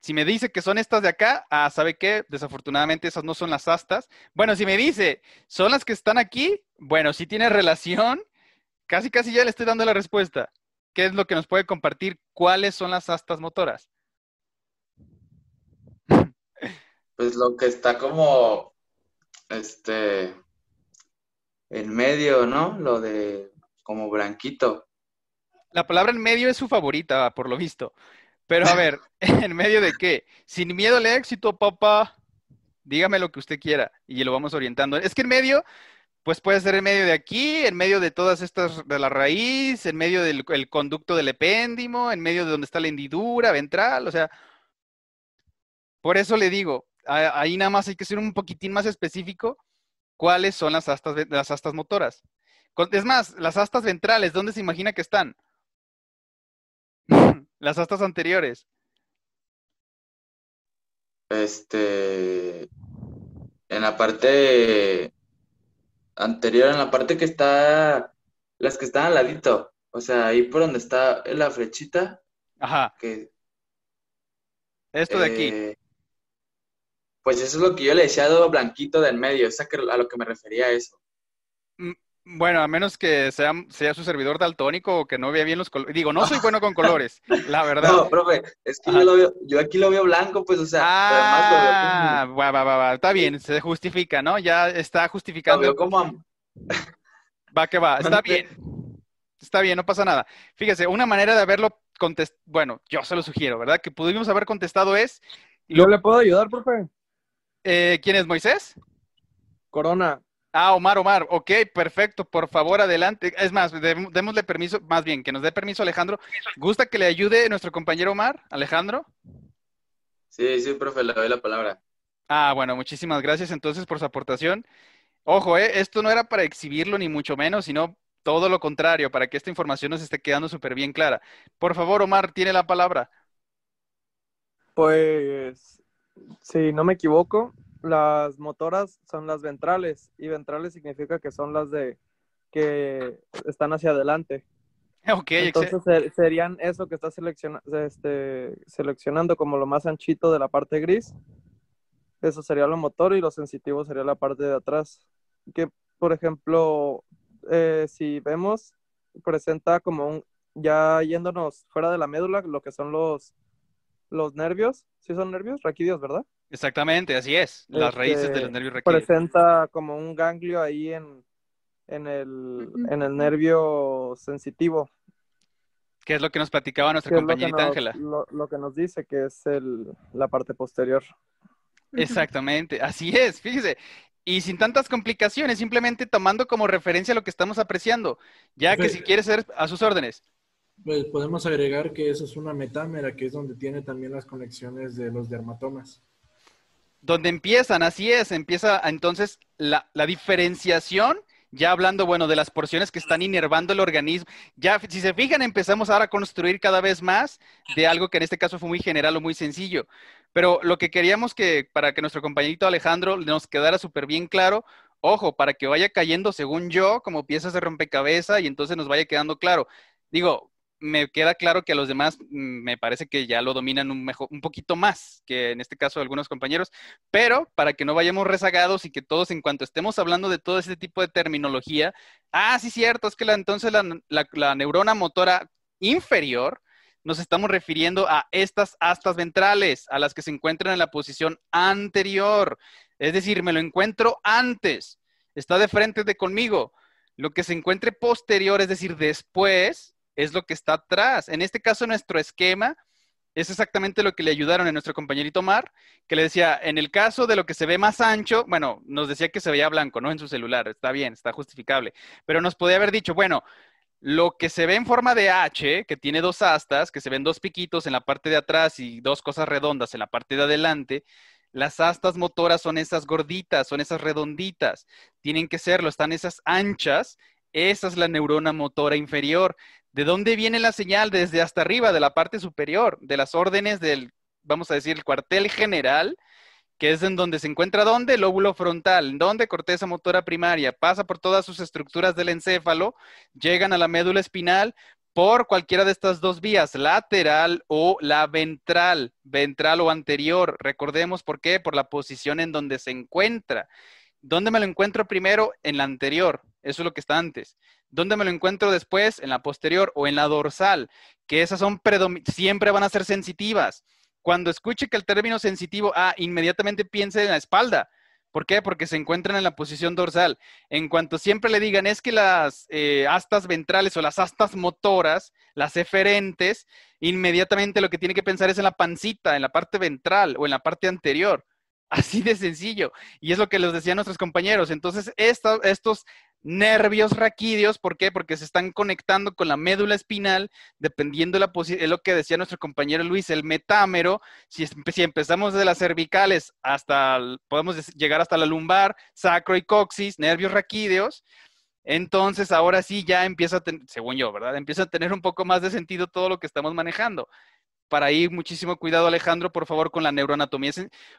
Si me dice que son estas de acá, ah, ¿sabe qué? Desafortunadamente esas no son las astas. Bueno, si me dice, son las que están aquí, bueno, si tiene relación, casi casi ya le estoy dando la respuesta. ¿Qué es lo que nos puede compartir? ¿Cuáles son las astas motoras? Pues lo que está como este, en medio, ¿no? Lo de como branquito. La palabra en medio es su favorita, por lo visto. Pero a ver, ¿en medio de qué? Sin miedo al éxito, papá. Dígame lo que usted quiera y lo vamos orientando. Es que en medio, pues puede ser en medio de aquí, en medio de todas estas, de la raíz, en medio del conducto del epéndimo, en medio de donde está la hendidura ventral, o sea. Por eso le digo, ahí nada más hay que ser un poquitín más específico cuáles son las astas, las astas motoras. Es más, las astas ventrales, ¿dónde se imagina que están? las astas anteriores. Este. En la parte anterior, en la parte que está. Las que están al ladito. O sea, ahí por donde está la flechita. Ajá. Esto de aquí. Eh, pues eso es lo que yo le decía a Blanquito del medio, es a lo que me refería a eso. Mm, bueno, a menos que sea, sea su servidor daltónico o que no vea bien los colores. Digo, no soy bueno con colores, la verdad. No, profe, es que yo, aquí lo veo blanco, pues, o sea, ah, además va, va, va, va, está bien, se justifica, ¿no? Ya está justificando. va que va, está bien. Está bien, no pasa nada. Fíjese, una manera de haberlo contestado, bueno, yo se lo sugiero, ¿verdad? Que pudimos haber contestado es... Yo le puedo ayudar, profe. Eh, ¿Quién es Moisés? Corona. Ah, Omar, Omar. Ok, perfecto. Por favor, adelante. Es más, démosle permiso, más bien, que nos dé permiso Alejandro. ¿Gusta que le ayude nuestro compañero Omar, Alejandro? Sí, sí, profe, le doy la palabra. Ah, bueno, muchísimas gracias entonces por su aportación. Ojo, eh, esto no era para exhibirlo ni mucho menos, sino todo lo contrario, para que esta información nos esté quedando súper bien clara. Por favor, Omar, tiene la palabra. Pues si no me equivoco, las motoras son las ventrales y ventrales significa que son las de que están hacia adelante. Ok, Entonces serían eso que está este, seleccionando como lo más anchito de la parte gris. Eso sería lo motor y lo sensitivo sería la parte de atrás. Que, por ejemplo, eh, si vemos, presenta como un, ya yéndonos fuera de la médula, lo que son los los nervios, si son nervios, raquídeos, ¿verdad? Exactamente, así es, las este, raíces de los nervios raquídeos. Presenta como un ganglio ahí en, el, nervio sensitivo. Que es lo que nos platicaba nuestra compañerita Ángela. Lo, que nos dice que es el, la parte posterior. Exactamente, así es, fíjese. Y sin tantas complicaciones, simplemente tomando como referencia lo que estamos apreciando, ya que pues, si quiere ser a sus órdenes. Pues podemos agregar que eso es una metámera, que es donde tiene también las conexiones de los dermatomas. Donde empiezan, así es, empieza entonces la, diferenciación ya hablando, bueno, de las porciones que están inervando el organismo, ya si se fijan, empezamos ahora a construir cada vez más de algo que en este caso fue muy general o muy sencillo. Pero lo que queríamos que, para que nuestro compañerito Alejandro nos quedara súper bien claro, ojo, para que vaya cayendo, según yo, como piezas de rompecabeza y entonces nos vaya quedando claro. Digo, me queda claro que a los demás mm, me parece que ya lo dominan un, mejor, un poquito más que en este caso algunos compañeros, pero para que no vayamos rezagados y que todos en cuanto estemos hablando de todo este tipo de terminología, ah, sí, cierto, es que entonces la, la neurona motora inferior nos estamos refiriendo a estas astas ventrales, a las que se encuentran en la posición anterior, es decir, me lo encuentro antes, está de frente de conmigo. Lo que se encuentre posterior, es decir, después, es lo que está atrás. En este caso, nuestro esquema es exactamente lo que le ayudaron a nuestro compañerito Mar, que le decía, en el caso de lo que se ve más ancho, bueno, nos decía que se veía blanco, ¿no? En su celular, está bien, está justificable, pero nos podía haber dicho, bueno, lo que se ve en forma de H, que tiene dos astas, que se ven dos piquitos en la parte de atrás y dos cosas redondas en la parte de adelante, las astas motoras son esas gorditas, son esas redonditas, tienen que serlo, están esas anchas, esa es la neurona motora inferior. ¿De dónde viene la señal? Desde hasta arriba, de la parte superior, de las órdenes del, vamos a decir, el cuartel general, que es en donde se encuentra dónde? El lóbulo frontal, donde corteza motora primaria, pasa por todas sus estructuras del encéfalo, llegan a la médula espinal por cualquiera de estas dos vías, lateral o la ventral, ventral o anterior. Recordemos por qué, por la posición en donde se encuentra. ¿Dónde me lo encuentro primero? En la anterior, eso es lo que está antes. ¿Dónde me lo encuentro después? En la posterior o en la dorsal, que esas son siempre van a ser sensitivas. Cuando escuche que el término sensitivo, ah, inmediatamente piense en la espalda. ¿Por qué? Porque se encuentran en la posición dorsal. En cuanto siempre le digan, es que las eh, astas ventrales o las astas motoras, las eferentes, inmediatamente lo que tiene que pensar es en la pancita, en la parte ventral o en la parte anterior. Así de sencillo. Y es lo que les decían nuestros compañeros. Entonces, estos nervios raquídeos. ¿Por qué? Porque se están conectando con la médula espinal, dependiendo la lo que decía nuestro compañero Luis, el metámero, si, empezamos desde las cervicales hasta, podemos llegar hasta la lumbar, sacro y coxis, nervios raquídeos. Entonces, ahora sí ya empieza a tener, según yo, ¿verdad? Empieza a tener un poco más de sentido todo lo que estamos manejando para ir muchísimo cuidado, Alejandro, por favor, con la neuroanatomía.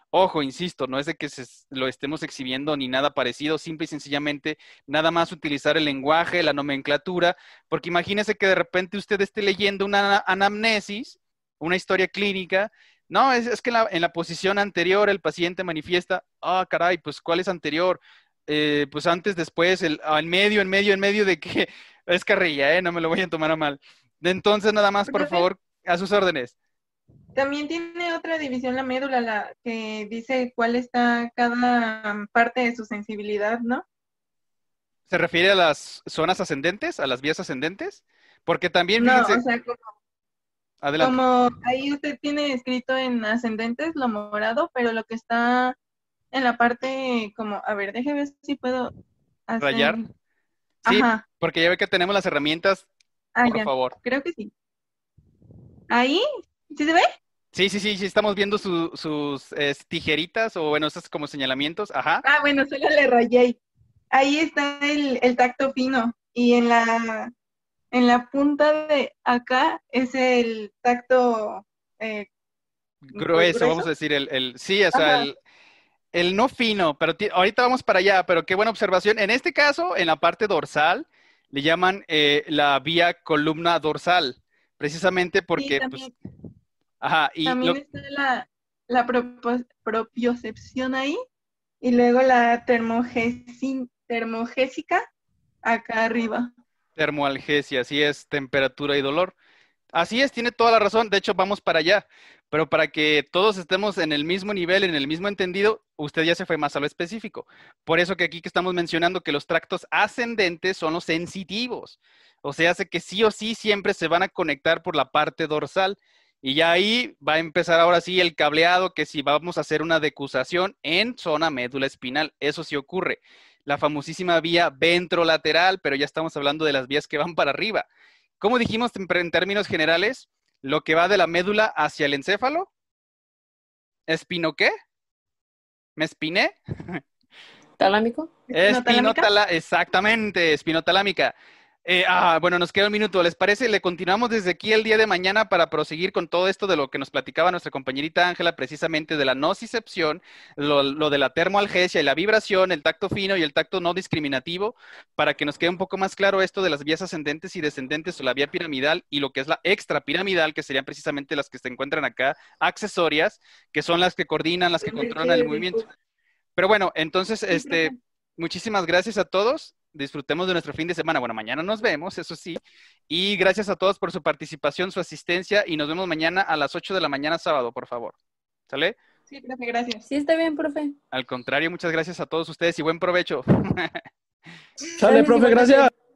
Ojo, insisto, no es de que lo estemos exhibiendo ni nada parecido, simple y sencillamente, nada más utilizar el lenguaje, la nomenclatura, porque imagínese que de repente usted esté leyendo una anamnesis, una historia clínica. No, es, que en la, posición anterior el paciente manifiesta, ah, caray, pues ¿cuál es anterior? Eh, pues antes, después, el, en medio, en medio, en medio de que es carrilla, ¿eh? No me lo voy a tomar a mal. Entonces, nada más, por favor, a sus órdenes. También tiene otra división la médula, la que dice cuál está cada parte de su sensibilidad, ¿no? ¿Se refiere a las zonas ascendentes, a las vías ascendentes? Porque también... No, o sea, como, Adelante. como ahí usted tiene escrito en ascendentes lo morado, pero lo que está en la parte como, a ver, déjeme ver si puedo... Hacer... Rayar. Sí, porque ya ve que tenemos las herramientas. Ah, por favor. Creo que sí. ¿Ahí? ¿Sí se ve? Sí, sí, sí, estamos viendo sus tijeritas o bueno, esos como señalamientos, ajá. Ah, bueno, solo le rayé. Ahí está el, tacto fino y en la, en la punta de acá es el tacto... Eh, grueso, vamos a decir, el, el sí, o sea, el, el, no fino, pero ahorita vamos para allá, pero qué buena observación. En este caso, en la parte dorsal, le llaman eh, la vía columna dorsal precisamente porque... pues, ajá, y también está la, la propiocepción ahí y luego la termogésica acá arriba. Termoalgesia, sí, es, temperatura y dolor. Así es, tiene toda la razón. De hecho, vamos para allá. Pero para que todos estemos en el mismo nivel, en el mismo entendido, usted ya se fue más a lo específico. Por eso que aquí que estamos mencionando que los tractos ascendentes son los sensitivos. O sea, hace que sí o sí siempre se van a conectar por la parte dorsal. Y ya ahí va a empezar ahora sí el cableado, que si vamos a hacer una decusación en zona médula espinal, eso sí ocurre. La famosísima vía ventrolateral, pero ya estamos hablando de las vías que van para arriba. ¿Cómo dijimos en términos generales? Lo que va de la médula hacia el encéfalo. ¿Espino qué? ¿Me espiné? ¿Talámico? exactamente, espinotalámica. Eh, ah, bueno, nos queda un minuto. ¿Les parece? Le continuamos desde aquí el día de mañana para proseguir con todo esto de lo que nos platicaba nuestra compañerita Ángela, precisamente de la nocicepción, lo, lo de la termoalgesia y la vibración, el tacto fino y el tacto no discriminativo, para que nos quede un poco más claro esto de las vías ascendentes y descendentes o la vía piramidal y lo que es la extrapiramidal, que serían precisamente las que se encuentran acá, accesorias, que son las que coordinan, las que controlan el movimiento. Pero bueno, entonces, este, muchísimas gracias a todos disfrutemos de nuestro fin de semana. Bueno, mañana nos vemos, eso sí. Y gracias a todos por su participación, su asistencia y nos vemos mañana a las 8 de la mañana sábado, por favor. ¿Sale? Sí, profe, gracias. Sí, está bien, profe. Al contrario, muchas gracias a todos ustedes y buen provecho. Sale, profe, gracias.